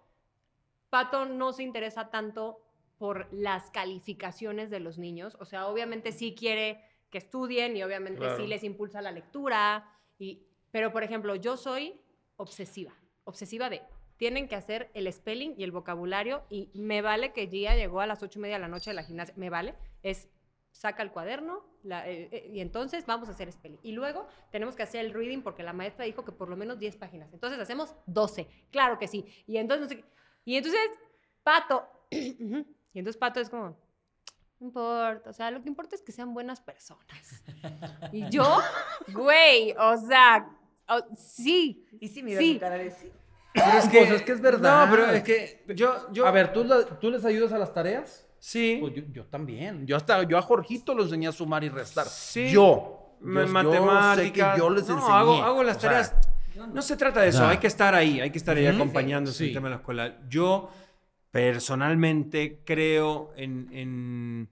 Pato no se interesa tanto por las calificaciones de los niños, o sea, obviamente sí quiere que estudien y obviamente sí les impulsa la lectura, y, pero por ejemplo, yo soy obsesiva, obsesiva de tienen que hacer el spelling y el vocabulario y me vale que Gia llegó a las ocho y media de la noche de la gimnasia, me vale, es saca el cuaderno eh, eh, y entonces vamos a hacer spelling. Y luego tenemos que hacer el reading porque la maestra dijo que por lo menos 10 páginas. Entonces hacemos 12, claro que sí. Y entonces, y entonces Pato, y entonces Pato es como, no importa, o sea, lo que importa es que sean buenas personas. Y yo, güey, o sea, sí. Y sí. cara de sí. es que, es verdad. No, es que yo, yo... A ver, ¿tú, ¿tú les ayudas a las tareas? Sí. Pues yo, también. Yo hasta yo a Jorgito lo enseñé a sumar y restar. Sí. Yo. yo matemáticas. que yo, les no, enseñé. Hago, hago las tareas. no se trata de eso. Hay que estar ahí. Hay que estar ahí en el este tema de la escuela. Yo personalmente creo en,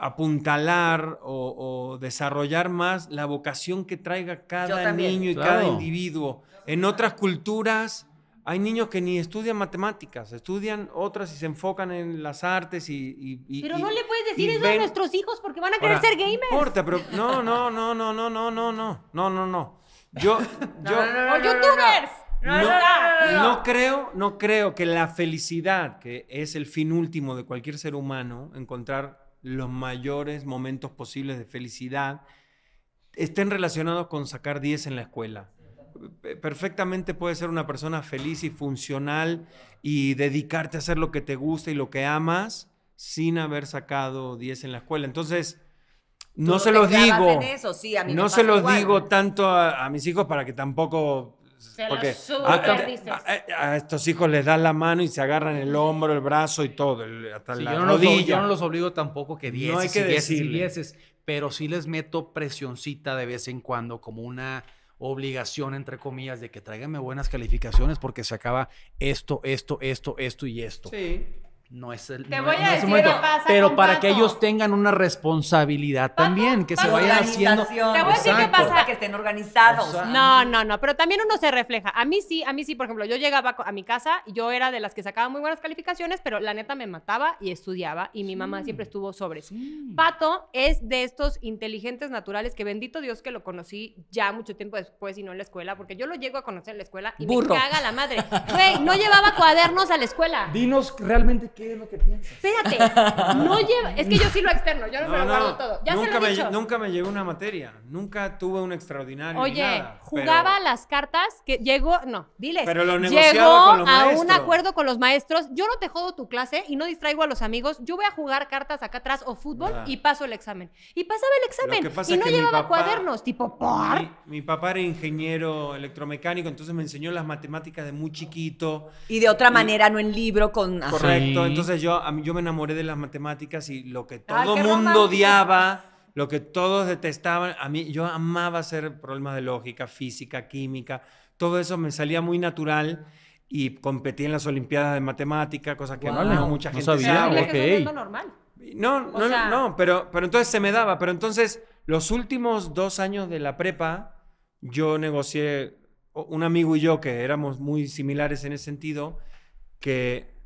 apuntalar o, desarrollar más la vocación que traiga cada niño y cada individuo. En otras culturas hay niños que ni estudian matemáticas, estudian otras y se enfocan en las artes y... pero no le puedes decir eso a nuestros hijos porque van a querer ser gamers. No importa, pero no, no, no, no, no, no, no, no, no, no, no. Yo, yo... o youtubers. No, creo, no creo que la felicidad, que es el fin último de cualquier ser humano, encontrar los mayores momentos posibles de felicidad, estén relacionados con sacar 10 en la escuela. Eh, perfectamente puedes ser una persona feliz y funcional y dedicarte a hacer lo que te gusta y lo que amas sin haber sacado 10 en la escuela. Entonces, no se los digo. no se los digo tanto a, mis hijos para que tampoco. porque eh, a, estos hijos les dan la mano y se agarran el hombro, el brazo y todo, hasta yo no Los, yo no los obligo tampoco que 10, no hay que y pero sí les meto presioncita de vez en cuando como una obligación, entre comillas, de que tráigame buenas calificaciones porque se acaba esto, esto, esto, esto y esto. Sí. No es el, Te voy a decir qué pasa pero para que ellos tengan una responsabilidad también, que se vayan haciendo. Te voy a decir qué pasa. Que estén organizados. no, no, no, pero también uno se refleja. A mí sí, a mí sí, por ejemplo, yo llegaba a mi casa, yo era de las que sacaba muy buenas calificaciones, pero la neta me mataba y estudiaba y mi mamá siempre estuvo sobre. Pato es de estos inteligentes naturales que bendito Dios que lo conocí ya mucho tiempo después y no en la escuela, porque yo lo llego a conocer en la escuela y me caga la madre. no llevaba cuadernos a la escuela. Dinos realmente qué lo que piensas. Espérate, no lleva, es que yo sí lo externo, yo no, me lo guardo todo. nunca, Me, llegó una materia, nunca tuve un extraordinario. Oye, jugaba las cartas que llegó, no, diles. Pero llegó a un acuerdo con los maestros. Yo no te jodo tu clase y no distraigo a los amigos. Yo voy a jugar cartas acá atrás o fútbol y paso el examen. Y pasaba el examen y no llevaba cuadernos, tipo por. Mi, papá era ingeniero electromecánico, entonces me enseñó las matemáticas de muy chiquito. Y de otra manera, no en libro con. Correcto entonces yo, a mí, yo me enamoré de las matemáticas y lo que todo mundo odiaba, lo que todos detestaban, a mí yo amaba hacer problemas de lógica, física, química, todo eso me salía muy natural y competí en las Olimpiadas de Matemática, cosa que no no mucha gente no sabía. No, no, no, pero, pero entonces se me daba. Pero entonces, los últimos dos años de la prepa, yo negocié, un amigo y yo, que éramos muy similares en ese sentido, que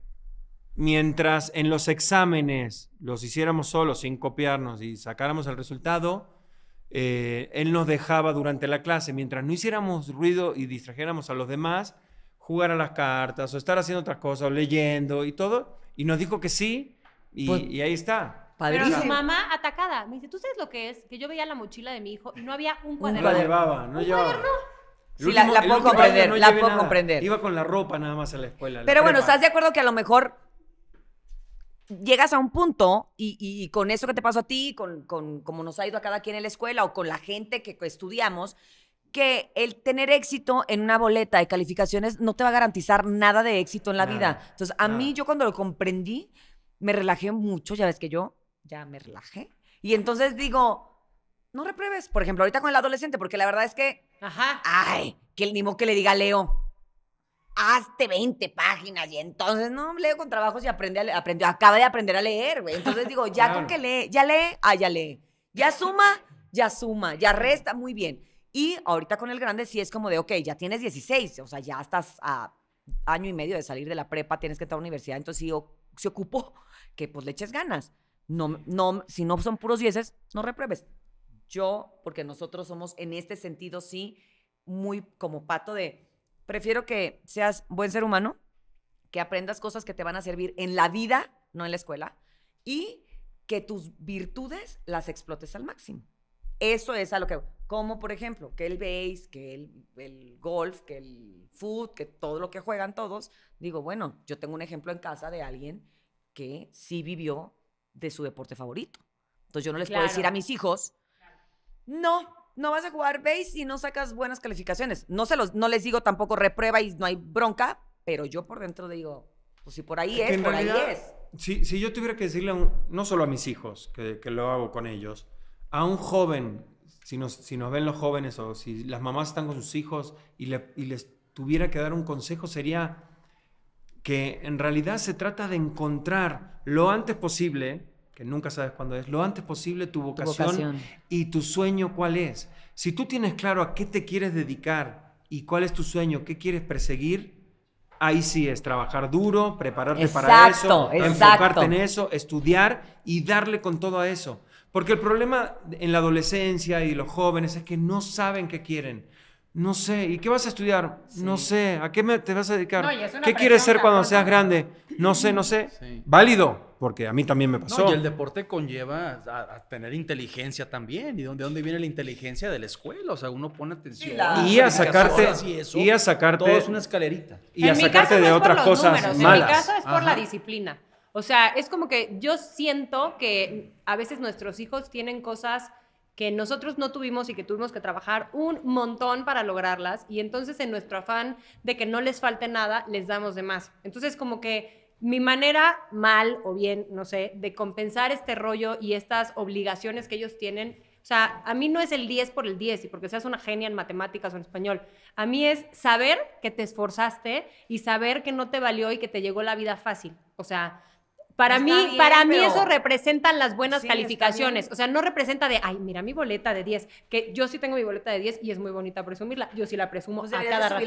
mientras en los exámenes los hiciéramos solos sin copiarnos y sacáramos el resultado, eh, él nos dejaba durante la clase, mientras no hiciéramos ruido y distrajéramos a los demás, jugar a las cartas o estar haciendo otras cosas o leyendo y todo. Y nos dijo que sí y, pues, y ahí está. Padrísimo. Pero su mamá atacada. Me dice, ¿tú sabes lo que es? Que yo veía la mochila de mi hijo y no había un cuaderno. No llevaba, no llevaba. Sí, la, la puedo comprender, la puedo comprender. Iba con la ropa nada más a la escuela. Pero bueno, ¿estás de acuerdo que a lo mejor llegas a un punto y, con eso que te pasó a ti, con, cómo nos ha ido a cada quien en la escuela o con la gente que, estudiamos, que el tener éxito en una boleta de calificaciones no te va a garantizar nada de éxito en la vida. Entonces, a mí yo cuando lo comprendí, me relajé mucho, ya ves que yo ya me relajé. Y entonces digo, no repruebes, por ejemplo, ahorita con el adolescente, porque la verdad es que, Ajá. ay, que el mismo que le diga Leo, hazte 20 páginas y entonces no leo con trabajos y aprende a acaba de aprender a leer, güey. Entonces digo, ya con que lee, ya lee, ah, ya lee. Ya suma, ya suma, ya resta, muy bien. Y ahorita con el grande sí es como de, ok, ya tienes 16, o sea, ya estás a año y medio de salir de la prepa, tienes que estar a universidad, entonces sí se ocupo que pues le eches ganas. No, no, si no son puros dieces, no repruebes. Yo, porque nosotros somos en este sentido sí muy como pato de, prefiero que seas buen ser humano, que aprendas cosas que te van a servir en la vida, no en la escuela, y que tus virtudes las explotes al máximo. Eso es a lo que, como por ejemplo, que el base, que el, golf, que el foot, que todo lo que juegan todos, digo, bueno, yo tengo un ejemplo en casa de alguien que sí vivió de su deporte favorito. Entonces yo no les puedo decir a mis hijos, no, no vas a jugar base y no sacas buenas calificaciones. No, se los, no les digo tampoco reprueba y no hay bronca, pero yo por dentro digo, pues si por ahí es, por ahí es. Si, yo tuviera que decirle, no solo a mis hijos, que, lo hago con ellos, a un joven, si nos, si ven los jóvenes o si las mamás están con sus hijos y, y les tuviera que dar un consejo, sería que en realidad se trata de encontrar lo antes posible que nunca sabes cuándo es, lo antes posible tu vocación, y tu sueño cuál es. Si tú tienes claro a qué te quieres dedicar y cuál es tu sueño, qué quieres perseguir, ahí sí es trabajar duro, prepararte para eso, enfocarte en eso, estudiar y darle con todo a eso. Porque el problema en la adolescencia y los jóvenes es que no saben qué quieren. No sé, ¿y qué vas a estudiar? No sé, ¿a qué te vas a dedicar? ¿Qué quieres ser cuando seas grande? No sé, no sé. Válido, porque a mí también me pasó. y el deporte conlleva a, tener inteligencia también. ¿Y de dónde, viene la inteligencia de la escuela? O sea, uno pone atención. y, a sacarte. Y, y a sacarte. Todo es una escalerita. Y a sacarte de otras cosas malas. En mi caso es por la disciplina. O sea, es como que yo siento que a veces nuestros hijos tienen cosas que nosotros no tuvimos y que tuvimos que trabajar un montón para lograrlas. Y entonces en nuestro afán de que no les falte nada, les damos de más. Entonces como que mi manera mal o bien, no sé, de compensar este rollo y estas obligaciones que ellos tienen, o sea, a mí no es el 10 por el 10 y porque seas una genia en matemáticas o en español, a mí es saber que te esforzaste y saber que no te valió y que te llegó la vida fácil. O sea, para mí, para mí eso representan las buenas calificaciones. O sea, no representa de, ay, mira mi boleta de 10, que yo sí tengo mi boleta de 10 y es muy bonita presumirla. Yo sí la presumo pues a cada rato.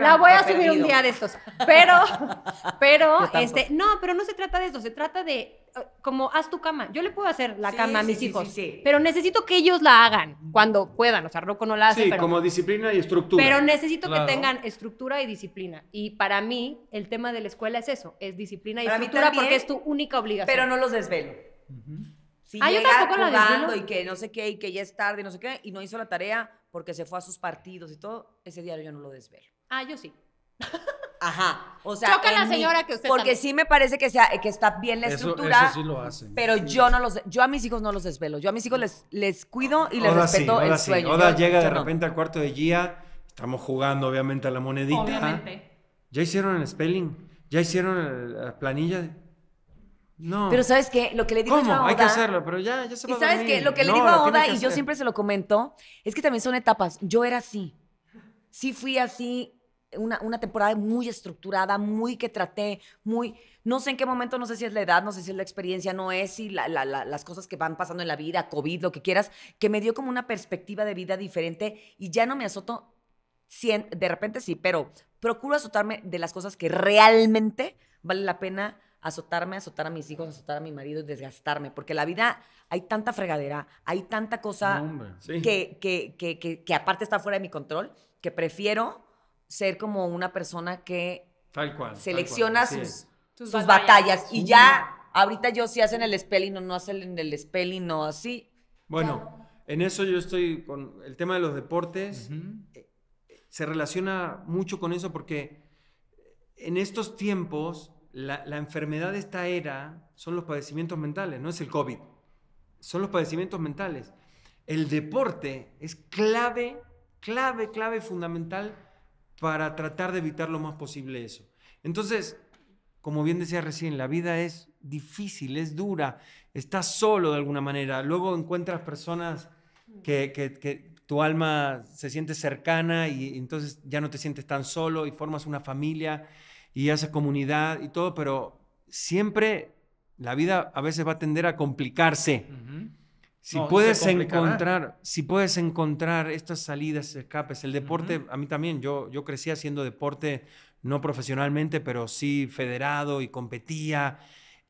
la voy a subir un día de estos. Pero, pero, este, no, pero no se trata de eso, se trata de como haz tu cama. Yo le puedo hacer la cama a mis hijos, pero necesito que ellos la hagan cuando puedan. O sea, Rocco no la hace. Sí, como disciplina y estructura. Pero necesito que tengan estructura y disciplina. Y para mí, el tema de la escuela es eso: es disciplina y estructura porque es tu única obligación. Pero no los desvelo. Uh Si ah, llega yo tampoco jugando y que no sé qué, y que ya es tarde, no sé qué, y no hizo la tarea porque se fue a sus partidos y todo, ese diario yo no lo desvelo. Ah, yo sí. Ajá. O sea, Choca la señora que Porque sí me parece que, sea, que está bien la estructura. sí lo Pero yo no los, yo a mis hijos no los desvelo. Yo a mis hijos les, les cuido y les respeto el sueño. Oda llega de repente al cuarto de guía, Estamos jugando, obviamente, a la monedita. Obviamente. Ya hicieron el spelling. Ya hicieron la planilla. No. Pero ¿sabes qué? Lo que le digo a Oda... Hay que hacerlo, pero ya, ya se va ¿Y sabes qué? Lo que le digo a Oda, y yo siempre se lo comento, es que también son etapas. Yo era así. Sí fui así una, una, temporada muy estructurada, muy que traté, muy, no sé en qué momento, no sé si es la edad, no sé si es la experiencia, no es si las cosas que van pasando en la vida, COVID, lo que quieras, que me dio como una perspectiva de vida diferente y ya no me azoto, de repente sí, pero procuro azotarme de las cosas que realmente vale la pena azotarme, azotar a mis hijos, azotar a mi marido y desgastarme, porque la vida hay tanta fregadera, hay tanta cosa que, que, que, que aparte está fuera de mi control, que prefiero ser como una persona que tal cual, selecciona sus, sus, batallas. Y ya, ahorita yo sí hacen el spelling o no hacen el spelling o así. Bueno, en eso yo estoy con el tema de los deportes. Eh, eh, se relaciona mucho con eso porque en estos tiempos la, la, enfermedad de esta era son los padecimientos mentales, no es el COVID, son los padecimientos mentales. El deporte es clave, clave, clave fundamental para tratar de evitar lo más posible eso. Entonces, como bien decía recién, la vida es difícil, es dura, estás solo de alguna manera, luego encuentras personas que, tu alma se siente cercana y entonces ya no te sientes tan solo y formas una familia y haces comunidad y todo, pero siempre la vida a veces va a tender a complicarse. Si puedes encontrar, si puedes encontrar estas salidas, escapes, el deporte, a mí también, yo, yo crecí haciendo deporte, no profesionalmente, pero sí federado y competía.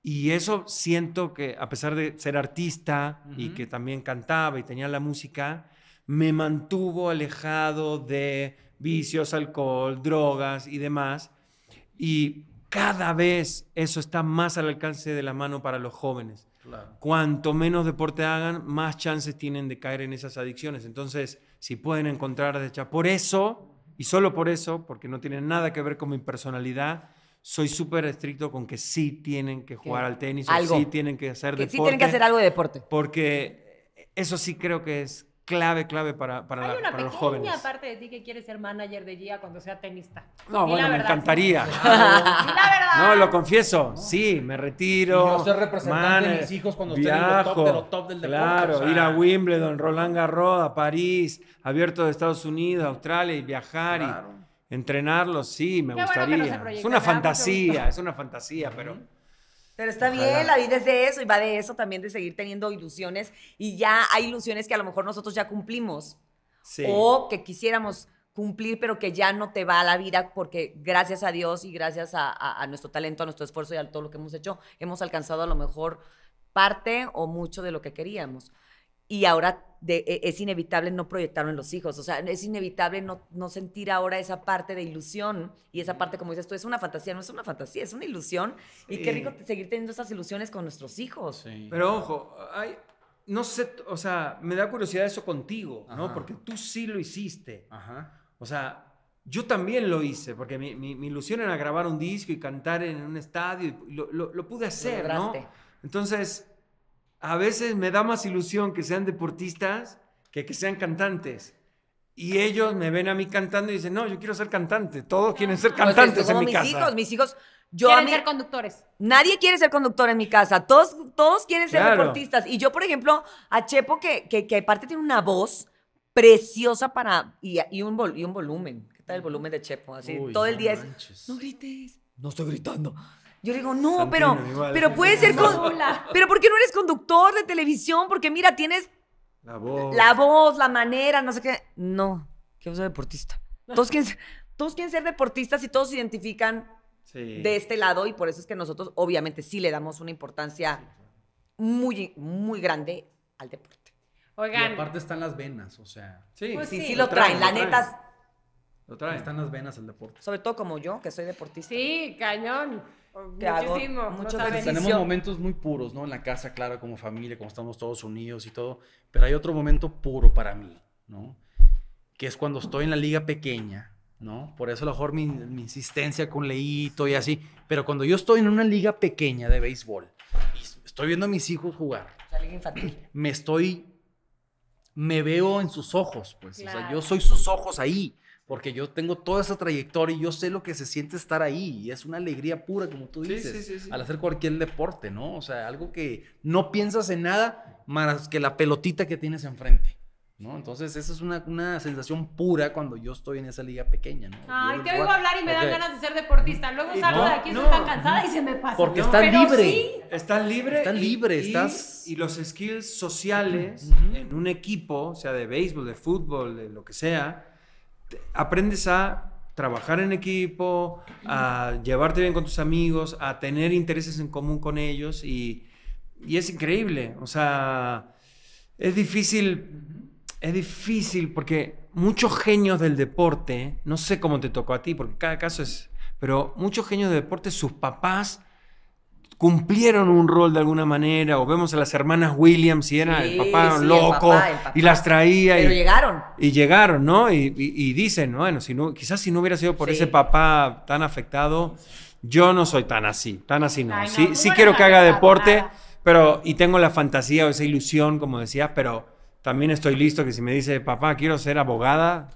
Y eso siento que a pesar de ser artista y que también cantaba y tenía la música, me mantuvo alejado de vicios, alcohol, drogas y demás. Y cada vez eso está más al alcance de la mano para los jóvenes. Cuanto menos deporte hagan, más chances tienen de caer en esas adicciones. Entonces, si pueden encontrar hecho... Por eso, y solo por eso, porque no tiene nada que ver con mi personalidad, soy súper estricto con que sí tienen que jugar al tenis, o sí tienen que hacer que Sí tienen que hacer algo de deporte. Porque eso sí creo que es clave, clave para, para, los jóvenes. Hay una parte de ti que quiere ser manager de guía cuando sea tenista. No, bueno, me encantaría. No, lo confieso. Sí, me retiro. Y ser ser representante de mis hijos cuando viajo, estén en lo top de top del deporte. Claro, ir a Wimbledon, Roland Garros, a París, abierto de Estados Unidos, Australia y viajar y entrenarlos. Sí, me gustaría. es una fantasía, es una fantasía, pero... Pero está bien, la vida es de eso y va de eso también de seguir teniendo ilusiones y ya hay ilusiones que a lo mejor nosotros ya cumplimos o que quisiéramos cumplir, pero que ya no te va a la vida porque gracias a Dios y gracias a, a, nuestro talento, a nuestro esfuerzo y a todo lo que hemos hecho, hemos alcanzado a lo mejor parte o mucho de lo que queríamos y ahora de, e, es inevitable no proyectarlo en los hijos, o sea, es inevitable no, no, sentir ahora esa parte de ilusión y esa parte, como dices tú, es una fantasía, no es una fantasía, es una ilusión y qué rico seguir teniendo esas ilusiones con nuestros hijos. Pero ojo, no sé, o sea, me da curiosidad eso contigo, ¿no? Porque tú sí lo hiciste. Ajá. O sea, yo también lo hice, porque mi, mi, ilusión era grabar un disco y cantar en un estadio, y lo, pude hacer, ¿no? Entonces, a veces me da más ilusión que sean deportistas que que sean cantantes. Y ellos me ven a mí cantando y dicen, no, yo quiero ser cantante. Todos quieren ser pues, este, cantantes como en mi mis hijos, mis hijos. Yo a mí, ser conductores. Nadie quiere ser conductor en mi casa. Todos, todos quieren ser deportistas. Y yo, por ejemplo, a Chepo, que, que, que aparte tiene una voz preciosa para... Y, y, un, un volumen. ¿Qué tal el volumen de Chepo? Así, todo el día es... No grites. No estoy gritando. Yo le digo, no, pero, pero puede ser... Con, pero ¿por qué no eres conductor de televisión? Porque mira, tienes... La voz. La voz, la manera, no sé qué. No, quiero ser deportista. Todos quieren, ser deportistas y todos se identifican de este lado y por eso es que nosotros obviamente sí le damos una importancia muy, muy grande al deporte. Oigan. Y aparte están las venas, o sea. Sí, pues sí, lo, traen, la neta. Lo traen. Están las venas al deporte. Sobre todo como yo, que soy deportista. Sí, cañón que Muchísimo, Tenemos momentos muy puros, ¿no? En la casa, claro, como familia, como estamos todos unidos y todo, pero hay otro momento puro para mí, ¿no? Que es cuando estoy en la liga pequeña, ¿no? Por eso a lo mejor mi, insistencia con Leito y así, pero cuando yo estoy en una liga pequeña de béisbol y estoy viendo a mis hijos jugar, infantil. me estoy, me veo en sus ojos, pues, o sea, yo soy sus ojos ahí porque yo tengo toda esa trayectoria y yo sé lo que se siente estar ahí. Y es una alegría pura, como tú dices, al hacer cualquier deporte, ¿no? O sea, algo que no piensas en nada más que la pelotita que tienes enfrente. ¿No? Entonces, esa es una, una, sensación pura cuando yo estoy en esa liga pequeña, ¿no? Ay, te oigo hablar y me dan ganas de ser deportista. Luego salgo de aquí, estoy tan cansada y se me pasa. Porque están libre. Sí. Estás libre. Estás libre, y, estás... Y los skills sociales en un equipo, sea de béisbol, de fútbol, de lo que sea aprendes a trabajar en equipo, a llevarte bien con tus amigos, a tener intereses en común con ellos y, es increíble. O sea, es difícil, es difícil porque muchos genios del deporte, no sé cómo te tocó a ti, porque cada caso es, pero muchos genios del deporte, sus papás cumplieron un rol de alguna manera, o vemos a las hermanas Williams y era el papá loco y las traía. Pero y, llegaron. Y llegaron, ¿no? Y, dicen, bueno, si no, quizás si no hubiera sido por ese papá tan afectado, yo no soy tan así, tan así no. sí sí quiero que haga deporte, pero, y tengo la fantasía o esa ilusión, como decía, pero también estoy listo que si me dice, papá, quiero ser abogada,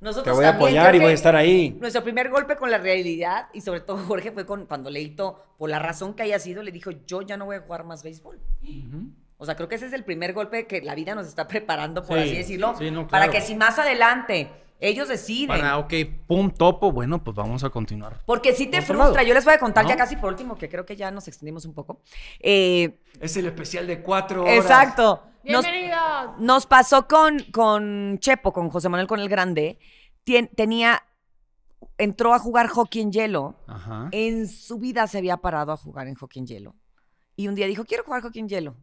nosotros te voy a apoyar y voy a estar ahí. Nuestro primer golpe con la realidad, y sobre todo Jorge, fue con, cuando Leito, por la razón que haya sido, le dijo, yo ya no voy a jugar más béisbol. O sea, creo que ese es el primer golpe que la vida nos está preparando, por así decirlo, para que si más adelante ellos deciden. Ah, ok, pum, topo, bueno, pues vamos a continuar. Porque si te frustra, yo les voy a contar ya casi por último, que creo que ya nos extendimos un poco. Eh, es el especial de cuatro horas. Exacto. Nos, Bienvenidos. Nos pasó con, con Chepo, con José Manuel con el Grande. tenía, entró a jugar hockey en hielo. En su vida se había parado a jugar en hockey en hielo. Y un día dijo, quiero jugar hockey en hielo.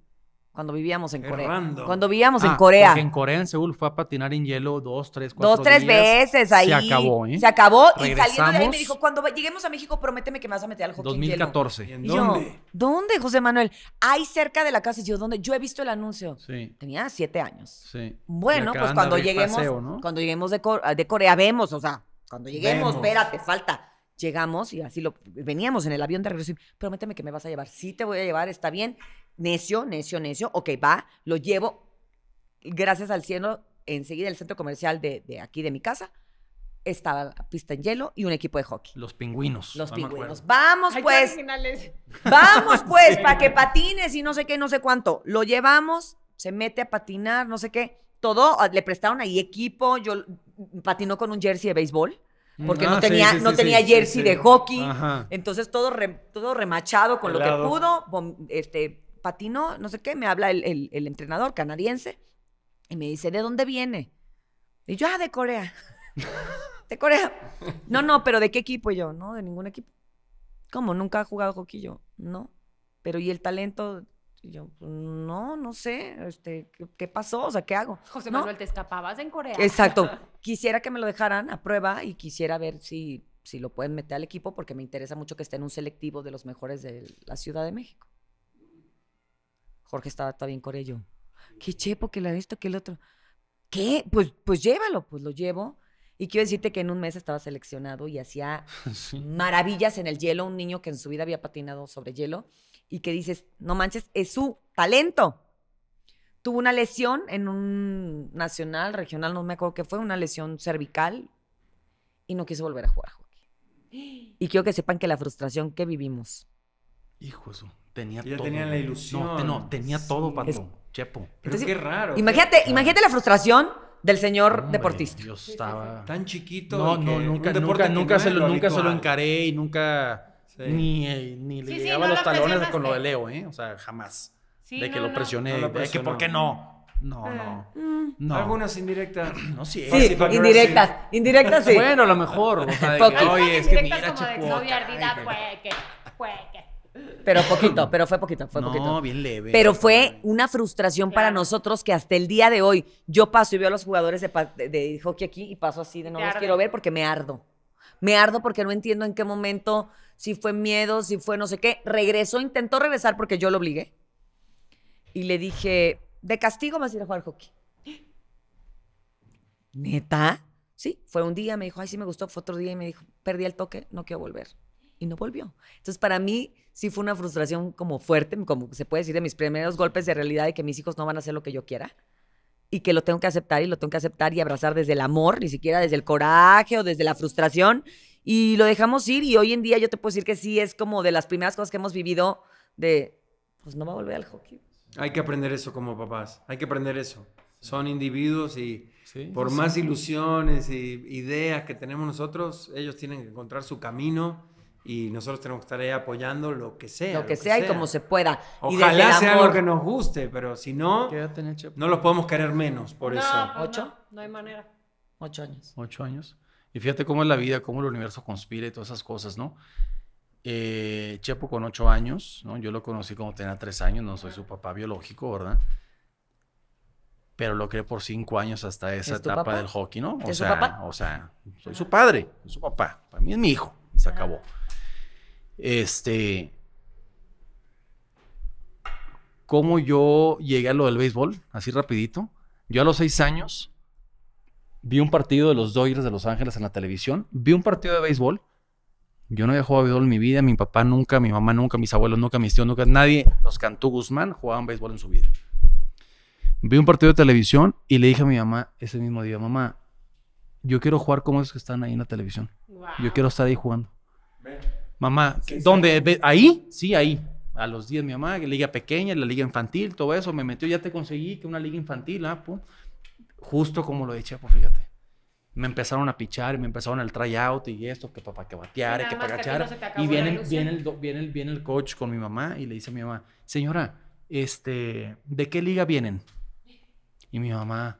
Cuando vivíamos en Corea. Cuando vivíamos en ah, Corea. Porque en Corea, en Seúl, fue a patinar en hielo dos, tres, cuatro Dos, tres veces ahí. Se acabó, ¿eh? Se acabó. Y saliendo de ahí me dijo, cuando lleguemos a México, prométeme que me vas a meter al hockey 2014. en hielo. 2014. dónde? ¿dónde, José Manuel? Ahí cerca de la casa. yo, ¿dónde? Yo he visto el anuncio. Sí. Tenía siete años. Sí. Bueno, pues cuando lleguemos, cuando lleguemos de, Corea, vemos, o sea, cuando lleguemos, espérate, falta llegamos y así lo veníamos en el avión de regreso y prométeme que me vas a llevar. Sí, te voy a llevar, está bien necio, necio, necio, ok, va, lo llevo, gracias al cielo, enseguida el centro comercial de, de aquí de mi casa, estaba la pista en hielo y un equipo de hockey. Los pingüinos. Los pingüinos. Vamos pues. Vamos pues, para que patines y no sé qué, no sé cuánto. Lo llevamos, se mete a patinar, no sé qué. Todo, ah, le prestaron ahí equipo, yo mm, patinó con un jersey de béisbol. Mm, porque no ah, tenía, no tenía jersey de hockey. Entonces todo, todo remachado con lo que pudo. Este, patinó, no sé qué, me habla el, entrenador canadiense y me dice, ¿de dónde viene? Y yo, ah, de Corea. de Corea. No, no, pero ¿de qué equipo? yo, no, de ningún equipo. ¿Cómo? ¿Nunca ha jugado hockey? Yo, no. Pero ¿y el talento? yo, pues, no, no sé, este, ¿qué, pasó? O sea, ¿qué hago? José Manuel, te escapabas en Corea. Exacto. Quisiera que me lo dejaran a prueba y quisiera ver si, si lo pueden meter al equipo porque me interesa mucho que esté en un selectivo de los mejores de la Ciudad de México. Jorge estaba bien con ello. Qué chepo que la esto, que el otro. ¿Qué? Pues, pues llévalo, pues lo llevo. Y quiero decirte que en un mes estaba seleccionado y hacía maravillas en el hielo, un niño que en su vida había patinado sobre hielo y que dices, no manches, es su talento. Tuvo una lesión en un nacional, regional, no me acuerdo qué fue, una lesión cervical y no quiso volver a jugar hockey. Y quiero que sepan que la frustración que vivimos. Hijo Tenía ya tenía la ilusión. No, no tenía todo, patrón. Chepo. Pero qué raro. Imagínate, imagínate la frustración del señor deportista. Yo estaba tan chiquito. No, no, nunca, nunca, se lo, nunca se lo encaré y nunca ni, eh, ni, le daba los talones con lo de Leo, ¿eh? O sea, jamás. de que lo presioné, de que por qué no. No, no. Ah, no. Algunas indirectas. No, sí. Sí, indirectas. Indirectas sí. Bueno, a lo mejor. O sea, de que, oye, es que mira, Pues, que, pues, pero poquito, pero fue poquito, fue no, poquito. bien leve. Pero fue una frustración para nosotros que hasta el día de hoy yo paso y veo a los jugadores de, hockey aquí y paso así de no los quiero ver porque me ardo. Me ardo porque no entiendo en qué momento, si fue miedo, si fue no sé qué. Regresó, intentó regresar porque yo lo obligué. Y le dije, de castigo vas a ir a jugar hockey. ¿Neta? Sí, fue un día, me dijo, ay, sí me gustó, fue otro día y me dijo, perdí el toque, no quiero volver no volvió. Entonces, para mí sí fue una frustración como fuerte, como se puede decir, de mis primeros golpes de realidad de que mis hijos no van a hacer lo que yo quiera y que lo tengo que aceptar y lo tengo que aceptar y abrazar desde el amor, ni siquiera desde el coraje o desde la frustración. Y lo dejamos ir y hoy en día yo te puedo decir que sí, es como de las primeras cosas que hemos vivido de, pues no va a volver al hockey. Hay que aprender eso como papás, hay que aprender eso. Son individuos y por más ilusiones y ideas que tenemos nosotros, ellos tienen que encontrar su camino y nosotros tenemos que estar ahí apoyando lo que sea. Lo que, sea, y como se pueda. Ojalá sea algo que nos guste, pero si no, no los podemos querer menos por eso. ¿Ocho? No, hay manera. Ocho años. Ocho años. Y fíjate cómo es la vida, cómo el universo conspira y todas esas cosas, ¿no? Eh, Chepo con ocho años, ¿no? Yo lo conocí como tenía tres años, no soy su papá biológico, ¿verdad? Pero lo creé por cinco años hasta esa etapa del hockey, ¿no? O sea, o sea, soy su padre, su papá. Para mí es mi hijo se acabó. Este. ¿Cómo yo llegué a lo del béisbol? Así rapidito. Yo a los seis años vi un partido de los Dodgers de Los Ángeles en la televisión. Vi un partido de béisbol. Yo no había jugado béisbol en mi vida. Mi papá nunca, mi mamá nunca, mis abuelos nunca, mis tíos nunca. Nadie, los Cantú Guzmán, jugaban béisbol en su vida. Vi un partido de televisión y le dije a mi mamá ese mismo día, mamá, yo quiero jugar como esos que están ahí en la televisión. Yo quiero estar ahí jugando. Mamá, ¿dónde? ¿Ahí? Sí, ahí. A los 10 mi mamá, liga pequeña, la liga infantil, todo eso. Me metió, ya te conseguí que una liga infantil, ah, Justo como lo he pues fíjate. Me empezaron a pichar, me empezaron el tryout y esto, que papá que batear, y que para agachar. y viene, el, ¿eh? viene, el, viene el coach con mi mamá y le dice a mi mamá, señora, este, ¿de qué liga vienen? Y mi mamá,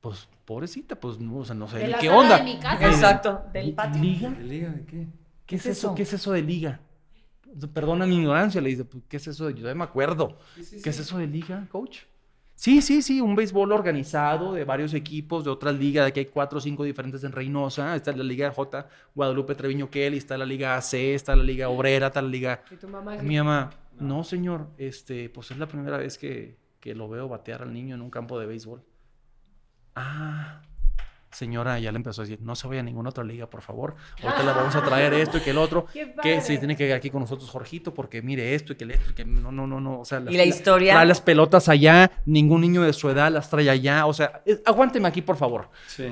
pues pobrecita, pues no, o sea, no sé de qué onda. De Exacto, del patio. ¿Liga? ¿De liga de qué? ¿Qué, es eso? ¿Qué es eso de liga? Perdona mi ignorancia, le dice, pues, ¿qué es eso? De... Yo ya me acuerdo. ¿Qué es eso de liga, coach? Sí, sí, sí, un béisbol organizado de varios equipos, de otras ligas, de aquí hay cuatro o cinco diferentes en Reynosa, está la Liga J, Guadalupe Treviño Kelly, está la Liga C, está la Liga Obrera, está la Liga... ¿Y mamá? Mi mamá, no. señor, este, pues es la primera vez que, que lo veo batear al niño en un campo de béisbol ah, señora ya le empezó a decir, no se vaya a ninguna otra liga, por favor. Ahorita le vamos a traer esto y que el otro. Que si tiene que ir aquí con nosotros, Jorgito, porque mire esto y que el otro y que no, no, no, no. O sea, la historia. trae las pelotas allá, ningún niño de su edad las trae allá. O sea, aguánteme aquí, por favor. Sí.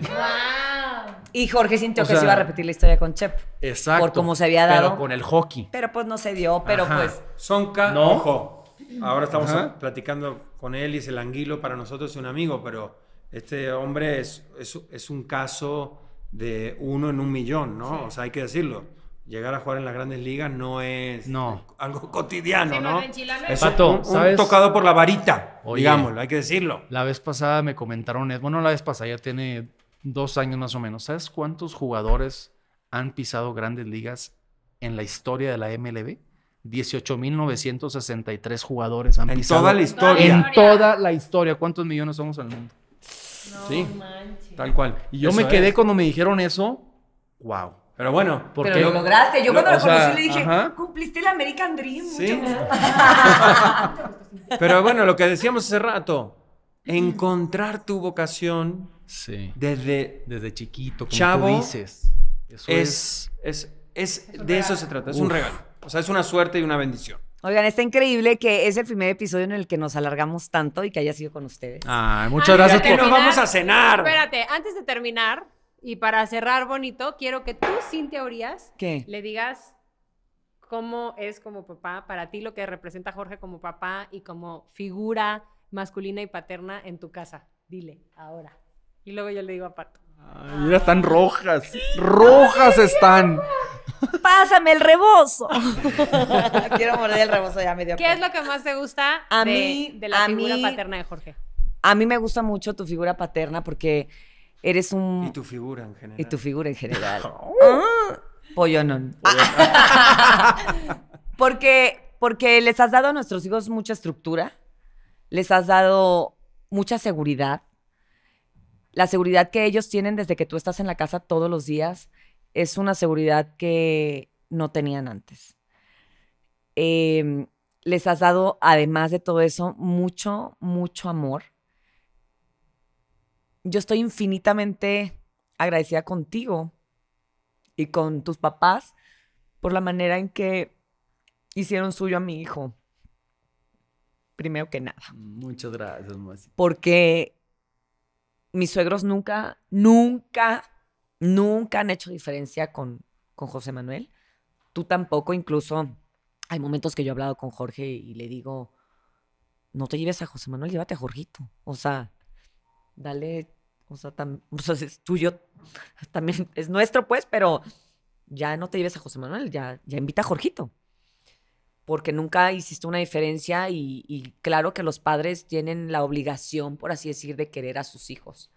Y Jorge sintió que se iba a repetir la historia con Chep. Exacto. Por cómo se había dado. Pero con el hockey. Pero pues no se dio, pero pues. Sonca, no. ojo. Ahora estamos platicando con él y es el anguilo para nosotros es un amigo, pero este hombre es, es, un caso de uno en un millón, ¿no? O sea, hay que decirlo. Llegar a jugar en las grandes ligas no es no. algo cotidiano, ¿no? Es un, tocado por la varita, digámoslo, hay que decirlo. La vez pasada me comentaron, bueno, la vez pasada ya tiene dos años más o menos. ¿Sabes cuántos jugadores han pisado grandes ligas en la historia de la MLB? 18.963 jugadores han pisado. En toda la historia. En toda la historia. ¿Cuántos millones somos al mundo? No sí, manches. Tal cual. Y yo me quedé cuando me dijeron eso. Wow. Pero bueno, porque pero lo lograste. Yo cuando lo, conocí le dije, cumpliste el American Dream. ¿Sí? pero bueno, lo que decíamos hace rato, encontrar tu vocación desde, desde chiquito, como chavo, dices. es, es, es, de eso se trata, es un regalo. O sea, es una suerte y una bendición. Oigan, está increíble que es el primer episodio en el que nos alargamos tanto y que haya sido con ustedes. Ay, muchas gracias por... Nos vamos a cenar. Espérate, antes de terminar y para cerrar bonito, quiero que tú, Cintia Urias, le digas cómo es como papá, para ti lo que representa Jorge como papá y como figura masculina y paterna en tu casa. Dile, ahora. Y luego yo le digo a Pato mira, están rojas. Rojas están. Pásame el rebozo. Quiero morder el rebozo, ya medio. ¿Qué es lo que más te gusta a de, mí, de la figura paterna de Jorge? A mí me gusta mucho tu figura paterna porque eres un... Y tu figura en general. Y tu figura en general. Oh. Ah, pollonón. porque, porque les has dado a nuestros hijos mucha estructura, les has dado mucha seguridad, la seguridad que ellos tienen desde que tú estás en la casa todos los días es una seguridad que no tenían antes. Em, les has dado, además de todo eso, mucho, mucho amor. Yo estoy infinitamente agradecida contigo y con tus papás por la manera en que hicieron suyo a mi hijo. Primero que nada. Muchas gracias, Porque mis suegros nunca, nunca, nunca han hecho diferencia con, con José Manuel. Tú tampoco, incluso hay momentos que yo he hablado con Jorge y le digo, no te lleves a José Manuel, llévate a Jorgito. O sea, dale, o sea, es tuyo, también es nuestro, pues, pero ya no te lleves a José Manuel, ya, ya invita a Jorgito porque nunca hiciste una diferencia y, claro que los padres tienen la obligación, por así decir, de querer a sus hijos,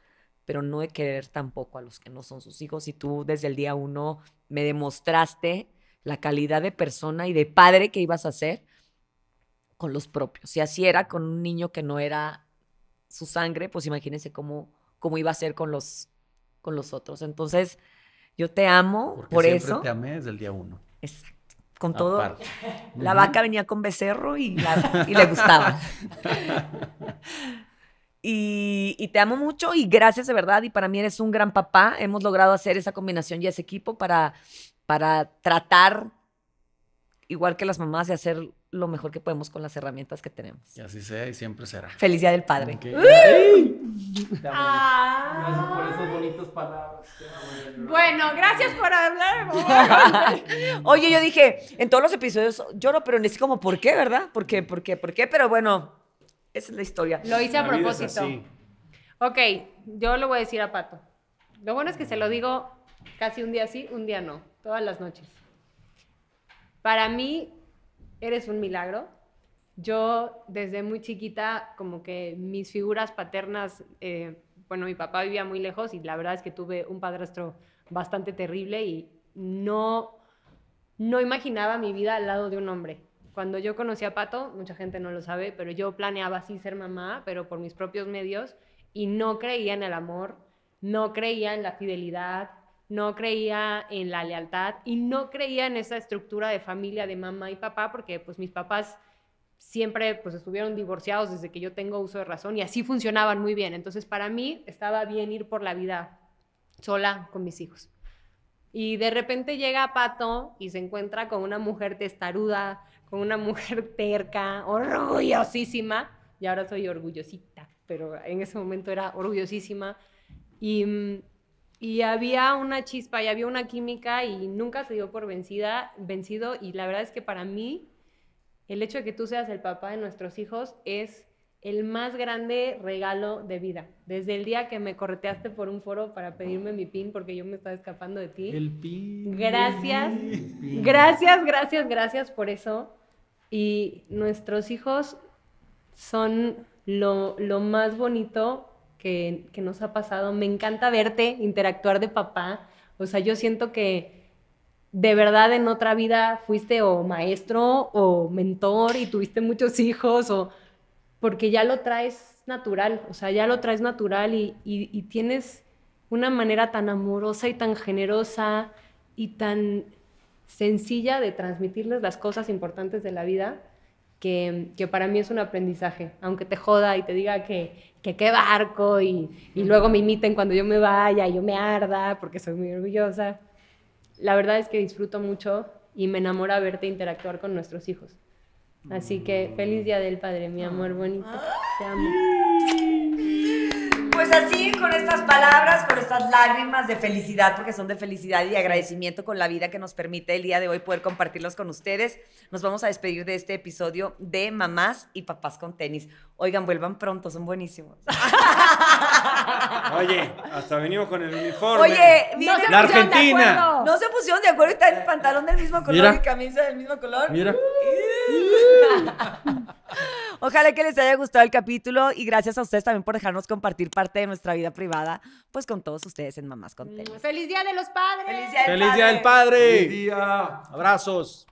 pero no de querer tampoco a los que no son sus hijos. Y tú desde el día uno me demostraste la calidad de persona y de padre que ibas a ser con los propios. Si así era con un niño que no era su sangre, pues imagínense cómo, cómo iba a ser con los, con los otros. Entonces, yo te amo Porque por siempre eso. Te amé desde el día uno con todo. La vaca venía con becerro y, le gustaba. Y, te amo mucho y gracias de verdad. Y para mí eres un gran papá. Hemos logrado hacer esa combinación y ese equipo para, para tratar, igual que las mamás, de hacer lo mejor que podemos con las herramientas que tenemos. Y así sea y siempre será. Felicidad del Padre. Ah. Gracias por esas bonitas palabras. Bueno, gracias por hablar. Oye, yo dije, en todos los episodios lloro, pero es como, ¿por qué, verdad? ¿Por qué, por qué, por qué? Pero bueno, esa es la historia. Lo hice a propósito. Ok, yo lo voy a decir a Pato. Lo bueno es que se lo digo casi un día sí, un día no, todas las noches. Para mí, eres un milagro yo desde muy chiquita, como que mis figuras paternas, eh, bueno, mi papá vivía muy lejos y la verdad es que tuve un padrastro bastante terrible y no, no imaginaba mi vida al lado de un hombre. Cuando yo conocí a Pato, mucha gente no lo sabe, pero yo planeaba sí ser mamá, pero por mis propios medios, y no creía en el amor, no creía en la fidelidad, no creía en la lealtad y no creía en esa estructura de familia de mamá y papá, porque pues mis papás siempre pues estuvieron divorciados desde que yo tengo uso de razón y así funcionaban muy bien. Entonces para mí estaba bien ir por la vida sola con mis hijos. Y de repente llega Pato y se encuentra con una mujer testaruda, con una mujer terca, orgullosísima. Y ahora soy orgullosita, pero en ese momento era orgullosísima. Y, y había una chispa y había una química y nunca se dio por vencida, vencido. Y la verdad es que para mí el hecho de que tú seas el papá de nuestros hijos es el más grande regalo de vida. Desde el día que me correteaste por un foro para pedirme mi pin porque yo me estaba escapando de ti. El pin. Gracias. Gracias, gracias, gracias por eso. Y nuestros hijos son lo, más bonito que, que, nos ha pasado. Me encanta verte, interactuar de papá. O sea, yo siento que de verdad en otra vida fuiste o maestro o mentor y tuviste muchos hijos o porque ya lo traes natural, o sea, ya lo traes natural y, tienes una manera tan amorosa y tan generosa y tan sencilla de transmitirles las cosas importantes de la vida que, que para mí es un aprendizaje, aunque te joda y te diga que que qué barco y, y luego me imiten cuando yo me vaya y yo me arda porque soy muy orgullosa la verdad es que disfruto mucho y me enamora verte interactuar con nuestros hijos. Así que mm. feliz Día del Padre, mi amor ah. bonito. Ah. Te amo. Pues así, con estas palabras, con estas lágrimas de felicidad, porque son de felicidad y agradecimiento con la vida que nos permite el día de hoy poder compartirlos con ustedes, nos vamos a despedir de este episodio de Mamás y Papás con Tenis. Oigan, vuelvan pronto, son buenísimos. Oye, hasta venimos con el uniforme. Oye, no se la Argentina. no se pusieron de acuerdo, y está el eh, pantalón del mismo color y camisa del mismo color. Mira. Ojalá que les haya gustado el capítulo y gracias a ustedes también por dejarnos compartir parte de nuestra vida privada, pues con todos ustedes en Mamás Contentas. ¡Feliz Día de los Padres! ¡Feliz Día del, ¡Feliz Día del padre! ¡Feliz día! ¡Abrazos!